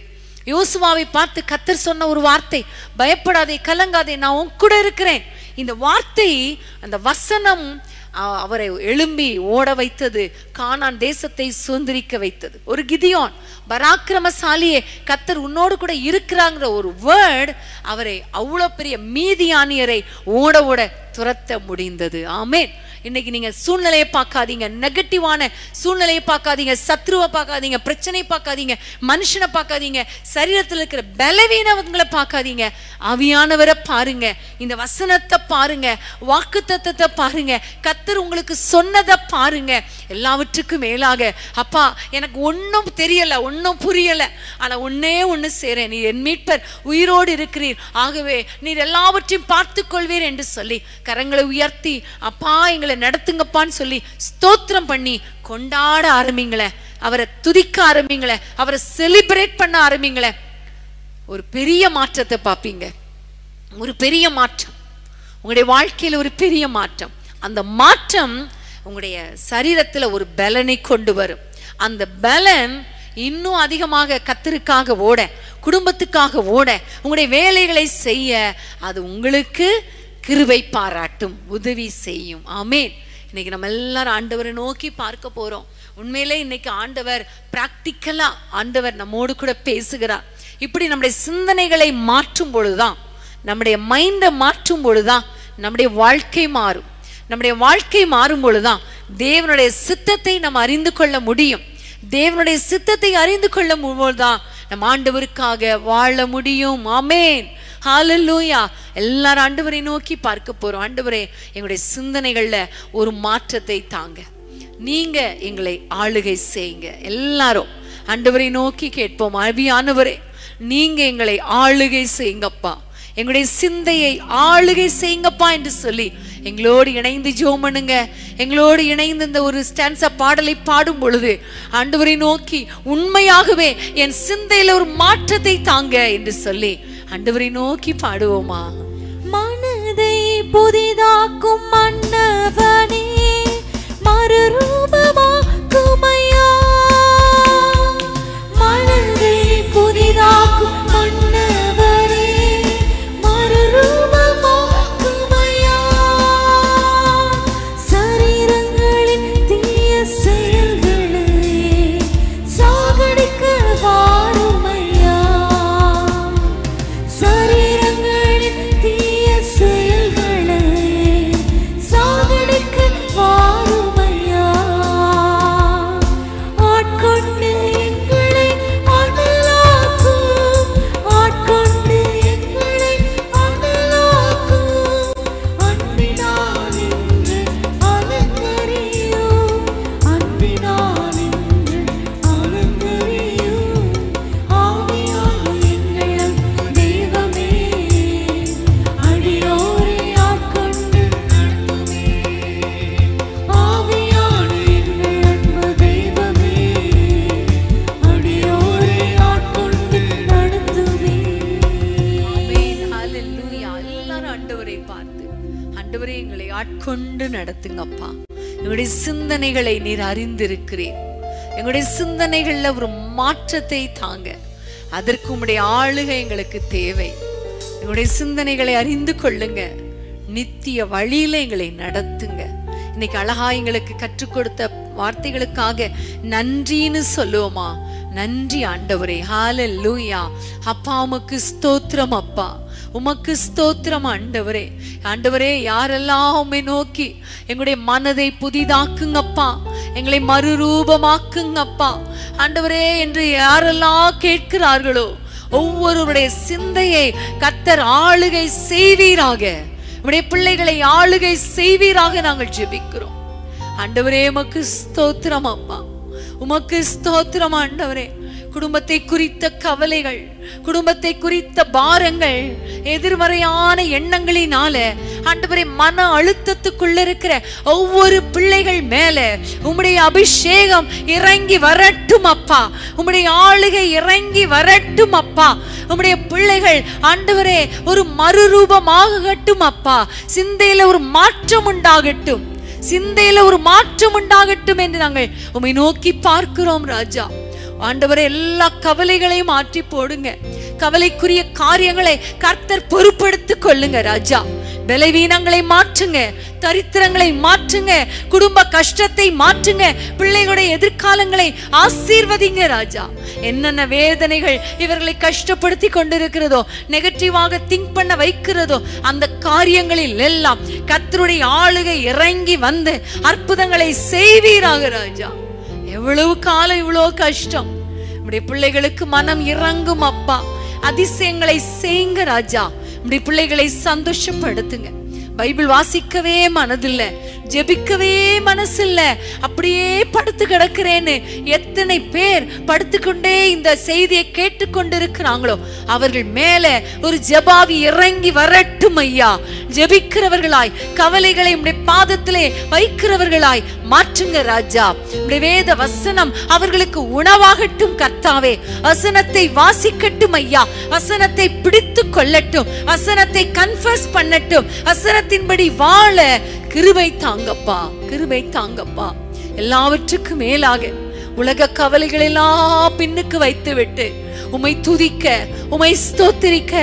யோசுவாவை பார்த்து கத்தர் சொன்ன ஒரு வார்த்தை பயப்படாதே கலங்காதே நான் உன் கூட இருக்கிறேன் இந்த வார்த்தை அந்த வசனம் அவரை எழும்பி ஓட வைத்தது காணான் தேசத்தை சுதந்திரிக்க வைத்தது ஒரு கிதியோன் பராக்கிரமசாலியே கத்தர் உன்னோடு கூட இருக்கிறாங்கிற ஒரு வேர்டு அவரை அவ்வளோ பெரிய மீதியானியரை ஓட ஓட துரத்த முடிந்தது ஆமேன் இன்னைக்கு நீங்க சூழ்நிலையை பார்க்காதீங்க நெகட்டிவான சூழ்நிலையை பார்க்காதீங்க சத்ருவை பார்க்காதீங்க பிரச்சனை பார்க்காதீங்க மனுஷனை பார்க்காதீங்க சரீரத்தில் இருக்கிற பலவீனவங்களை பார்க்காதீங்க அவியானவரை பாருங்க இந்த வசனத்தை பாருங்க வாக்கு தத்துவத்தை பாருங்க கத்தர் உங்களுக்கு சொன்னதை பாருங்க எல்லாவற்றுக்கும் மேலாக அப்பா எனக்கு ஒன்றும் தெரியல ஒன்றும் புரியல ஆனால் ஒன்னே ஒன்று சேரேன் நீ என் மீட்பர் உயிரோடு இருக்கிறீர் ஆகவே நீர் எல்லாவற்றையும் பார்த்து கொள்வீர் என்று சொல்லி கரங்களை உயர்த்தி அப்பா எங்களை நடத்துங்கப்பான்னு சொல்லி ஸ்தோத்திரம் பண்ணி கொண்டாட ஆரம்பிங்களேன் அவரை துதிக்க ஆரம்பிங்களேன் அவரை செலிப்ரேட் பண்ண ஆரம்பிங்களே ஒரு பெரிய மாற்றத்தை பார்ப்பீங்க ஒரு பெரிய மாற்றம் உங்களுடைய வாழ்க்கையில் ஒரு பெரிய மாற்றம் அந்த மாற்றம் உங்களுடைய சரீரத்தில் ஒரு பலனை கொண்டு வரும் அந்த பலன் இன்னும் அதிகமாக கத்திற்காக ஓட குடும்பத்துக்காக ஓட உங்களுடைய வேலைகளை செய்ய அது உங்களுக்கு கிருவை பாராட்டும் உதவி செய்யும் ஆமேன் இன்னைக்கு நம்ம எல்லாரும் ஆண்டவரை நோக்கி பார்க்க போறோம் உண்மையிலே இன்னைக்கு ஆண்டவர் பிராக்டிக்கலா ஆண்டவர் நம்மோடு கூட பேசுகிறார் இப்படி நம்முடைய சிந்தனைகளை மாற்றும் பொழுதுதான் நம்முடைய மைண்டை மாற்றும் பொழுதுதான் நம்முடைய வாழ்க்கை மாறும் நம்முடைய வாழ்க்கை மாறும் பொழுதுதான் தேவனுடைய சித்தத்தை நம்ம அறிந்து கொள்ள முடியும் தேவனுடைய சித்தத்தை அறிந்து கொள்ளும் போதுதான் நம் ஆண்டவருக்காக வாழ முடியும் ஆமேன் எல்லாரும் ஆண்டவரை நோக்கி பார்க்க போறோம் ஆண்டவரே எங்களுடைய சிந்தனைகள்ல ஒரு மாற்றத்தை தாங்க நீங்க எங்களை ஆளுகை செய்யுங்க எல்லாரும் ஆண்டவரை நோக்கி கேட்போம் அபியானவரே நீங்க எங்களை ஆளுகை செய்யுங்கப்பா எங்களுடைய சிந்தையை ஆளுகை செய்யுங்கப்பா என்று சொல்லி எங்களோடு இணைந்து ஜோம் பண்ணுங்க எங்களோடு இணைந்து இந்த ஒரு ஸ்டான்ஸ் பாடலை பாடும் பொழுது ஆண்டவரை நோக்கி உண்மையாகவே என் சிந்தையில ஒரு மாற்றத்தை தாங்க என்று சொல்லி ஆண்டவரை நோக்கி பாடுவோமா மனதை புதிதாக்கும் மன்னவனே மறுரூபமாக்கும் எங்களுடைய சிந்தனைகளை நீர் அறிந்திருக்கிறீர் எங்களுடைய சிந்தனைகள்ல ஒரு மாற்றத்தை தாங்க அதற்கு உடைய ஆளுகை எங்களுக்கு தேவை எங்களுடைய சிந்தனைகளை அறிந்து கொள்ளுங்க நித்திய வழியில எங்களை நடத்துங்க இன்னைக்கு அழகா எங்களுக்கு கற்றுக் கொடுத்த வார்த்தைகளுக்காக நன்றின்னு சொல்லுவோமா நன்றி ஆண்டவரே ஹால லூயா அப்பா அமுக்கு ஸ்தோத்திரம் அப்பா உமக்கு ஸ்தோத்திரம் ஆண்டவரே ஆண்டவரே யாரெல்லாம் நோக்கி எங்களுடைய மனதை புதிதாக்குங்கப்பா எங்களை மறுரூபமாக்குங்கப்பா ஆண்டவரே என்று யாரெல்லாம் கேட்கிறார்களோ ஒவ்வொருவருடைய சிந்தையை கத்தர் ஆளுகை செய்வீராக உடைய பிள்ளைகளை ஆளுகை செய்வீராக நாங்கள் ஜெபிக்கிறோம் ஆண்டவரே உமக்கு ஸ்தோத்திரம் அப்பா உமக்கு ஸ்தோத்திரம் ஆண்டவரே குடும்பத்தை குறித்த கவலைகள் குடும்பத்தை குறித்த பாரங்கள் எதிர்மறையான எண்ணங்களினால ஆண்டவரே மன அழுத்தத்துக்குள்ள இருக்கிற ஒவ்வொரு பிள்ளைகள் மேல உம்முடைய அபிஷேகம் இறங்கி வரட்டும் அப்பா உம்முடைய ஆளுகை இறங்கி வரட்டும் அப்பா உம்முடைய பிள்ளைகள் ஆண்டவரே ஒரு மறுரூபமாகட்டும் அப்பா சிந்தையில ஒரு மாற்றம் உண்டாகட்டும் சிந்தையில ஒரு மாற்றம் உண்டாகட்டும் என்று நாங்கள் உம்மை நோக்கி பார்க்கிறோம் ராஜா ஆண்டவரை எல்லா கவலைகளையும் மாற்றி போடுங்க கவலைக்குரிய காரியங்களை கர்த்தர் பொறுப்படுத்திக் கொள்ளுங்க ராஜா பலவீனங்களை மாற்றுங்க தரித்திரங்களை மாற்றுங்க குடும்ப கஷ்டத்தை மாற்றுங்க பிள்ளைகளுடைய எதிர்காலங்களை ஆசீர்வதிங்க ராஜா என்னென்ன வேதனைகள் இவர்களை கஷ்டப்படுத்தி கொண்டிருக்கிறதோ நெகட்டிவாக திங்க் பண்ண வைக்கிறதோ அந்த காரியங்களில் எல்லாம் கத்தருடைய ஆளுகை இறங்கி வந்து அற்புதங்களை செய்வீராக ராஜா எவ்வளவு காலம் இவ்வளோ கஷ்டம் நம்முடைய பிள்ளைகளுக்கு மனம் இறங்கும் அப்பா அதிசயங்களை செய்யுங்க ராஜா நம்முடைய பிள்ளைகளை சந்தோஷப்படுத்துங்க பைபிள் வாசிக்கவே மனதில்ல ஜெபிக்கவே மனசில்ல அப்படியே படுத்து கிடக்கிறேன்னு எத்தனை பேர் படுத்துக்கொண்டே இந்த செய்தியை கேட்டுக்கொண்டிருக்கிறாங்களோ அவர்கள் மேல ஒரு ஜபாவி இறங்கி வரட்டும் ஐயா ஜெபிக்கிறவர்களாய் கவலைகளை உடைய பாதத்திலே வைக்கிறவர்களாய் மாற்றுங்க ராஜா வேத வசனம் அவர்களுக்கு உணவாகட்டும் கர்த்தாவே வசனத்தை வாசிக்கட்டும் ஐயா வசனத்தை பிடித்து கொள்ளட்டும் வசனத்தை கன்ஃபர்ஸ் பண்ணட்டும் வசன வசனத்தின்படி வாழ கிருபை தாங்கப்பா கிருபை தாங்கப்பா எல்லாவற்றுக்கும் மேலாக உலக கவலைகள் எல்லாம் பின்னுக்கு வைத்து விட்டு உமை துதிக்க உமை ஸ்தோத்திரிக்க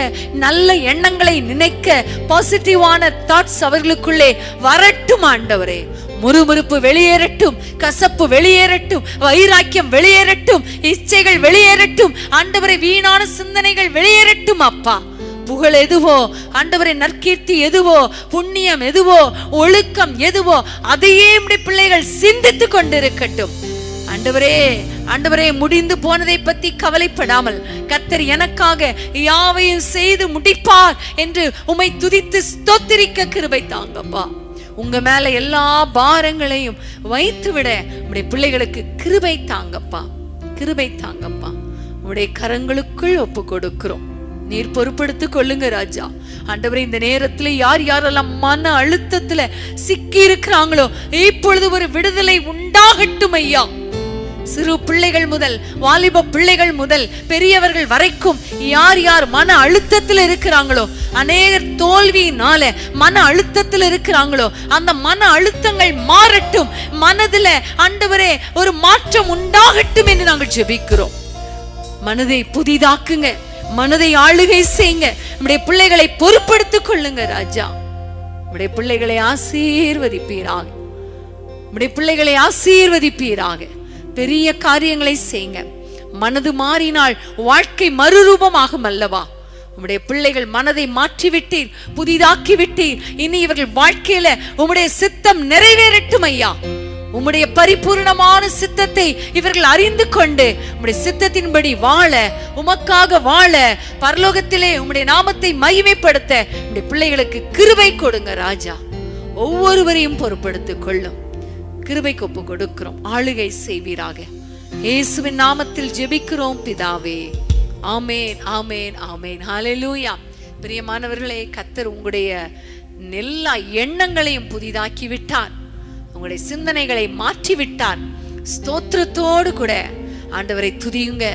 நல்ல எண்ணங்களை நினைக்க பாசிட்டிவான தாட்ஸ் அவர்களுக்குள்ளே வரட்டும் ஆண்டவரே முறுமுறுப்பு வெளியேறட்டும் கசப்பு வெளியேறட்டும் வைராக்கியம் வெளியேறட்டும் இச்சைகள் வெளியேறட்டும் ஆண்டவரை வீணான சிந்தனைகள் வெளியேறட்டும் அப்பா புகழ் எதுவோ அண்டவரை நற்கீர்த்தி எதுவோ புண்ணியம் எதுவோ ஒழுக்கம் எதுவோ அதையே இப்படி பிள்ளைகள் சிந்தித்து கொண்டிருக்கட்டும் ஆண்டவரே ஆண்டவரே முடிந்து போனதை பத்தி கவலைப்படாமல் கத்தர் எனக்காக யாவையும் செய்து முடிப்பார் என்று உமை துதித்து ஸ்தோத்திரிக்க கிருபை தாங்கப்பா உங்க மேல எல்லா பாரங்களையும் வைத்து விட உடைய பிள்ளைகளுக்கு கிருபை தாங்கப்பா கிருபை தாங்கப்பா உடைய கரங்களுக்குள் ஒப்பு கொடுக்கிறோம் நீர் பொறுப்படுத்தி கொள்ளுங்க ராஜா ஆண்டவரே இந்த நேரத்துல யார் யாரெல்லாம் மன அழுத்தத்துல சிக்கி இருக்கிறாங்களோ இப்பொழுது ஒரு விடுதலை உண்டாகட்டும் ஐயா சிறு பிள்ளைகள் முதல் வாலிப பிள்ளைகள் முதல் பெரியவர்கள் வரைக்கும் யார் யார் மன அழுத்தத்தில் இருக்கிறாங்களோ அநேகர் தோல்வியினால மன அழுத்தத்தில் இருக்கிறாங்களோ அந்த மன அழுத்தங்கள் மாறட்டும் மனதுல ஆண்டவரே ஒரு மாற்றம் உண்டாகட்டும் என்று நாங்கள் ஜெபிக்கிறோம் மனதை புதிதாக்குங்க மனதை ஆளுகை செய்யுங்க நம்முடைய பிள்ளைகளை பொறுப்படுத்திக் கொள்ளுங்க ராஜா நம்முடைய பிள்ளைகளை ஆசீர்வதிப்பீராக நம்முடைய பிள்ளைகளை ஆசீர்வதிப்பீராக பெரிய காரியங்களை செய்யுங்க மனது மாறினால் வாழ்க்கை மறுரூபமாகும் அல்லவா உம்முடைய பிள்ளைகள் மனதை மாற்றி விட்டீர் புதிதாக்கி விட்டீர் இனி இவர்கள் வாழ்க்கையில உம்முடைய சித்தம் நிறைவேறட்டும் ஐயா உம்முடைய பரிபூர்ணமான சித்தத்தை இவர்கள் அறிந்து கொண்டு உம்முடைய சித்தத்தின்படி வாழ உமக்காக வாழ பரலோகத்திலே உம்முடைய நாமத்தை மகிமைப்படுத்த உடைய பிள்ளைகளுக்கு கிருபை கொடுங்க ராஜா ஒவ்வொருவரையும் பொறுப்படுத்திக் கொள்ளும் கிருபை கொப்பு கொடுக்கிறோம் ஆளுகை செய்வீராக இயேசுவின் நாமத்தில் ஜெபிக்கிறோம் பிதாவே ஆமேன் ஆமேன் ஆமேன் ஹalleluya பிரியமானவர்களே கத்தர் உங்களுடைய எல்லா எண்ணங்களையும் புதிதாக்கி விட்டார் உங்களுடைய சிந்தனைகளை மாற்றி விட்டான் ஸ்தோத்திரத்தோடு கூட ஆண்டவரை துதியுங்க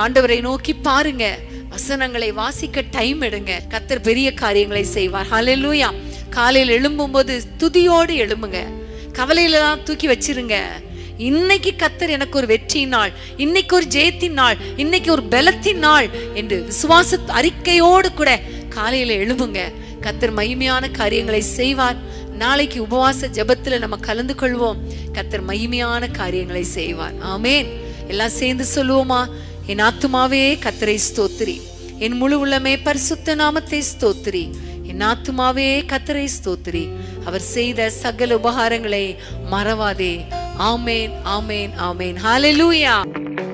ஆண்டவரை நோக்கி பாருங்க வசனங்களை வாசிக்க டைம் எடுங்க கத்தர் பெரிய காரியங்களை செய்வார் ஹலெலூயா காலையில் எழும்பும்போது துதியோடு எழும்புங்க கவலையிலலாம் தூக்கி வச்சிருங்க இன்னைக்கு கத்தர் எனக்கு ஒரு வெற்றியின் நாள் இன்னைக்கு ஒரு ஜெயத்தின் நாள் இன்னைக்கு ஒரு பலத்தின் நாள் என்று விசுவாச அறிக்கையோடு கூட காலையில எழும்புங்க கத்தர் மகிமையான காரியங்களை செய்வார் நாளைக்கு உபவாச ஜபத்துல நம்ம கலந்து கொள்வோம் கத்தர் மகிமையான காரியங்களை செய்வார் ஆமேன் எல்லாம் சேர்ந்து சொல்லுவோமா என் ஆத்துமாவே கத்தரை ஸ்தோத்திரி என் முழு உள்ளமே பரிசுத்த நாமத்தை ஸ்தோத்திரி என் ஆத்துமாவே கத்தரை ஸ்தோத்திரி அவர் செய்த சகல உபகாரங்களை மறவாதே ஆமேன் ஆமேன் ஆமேன் ஹாலெலூயா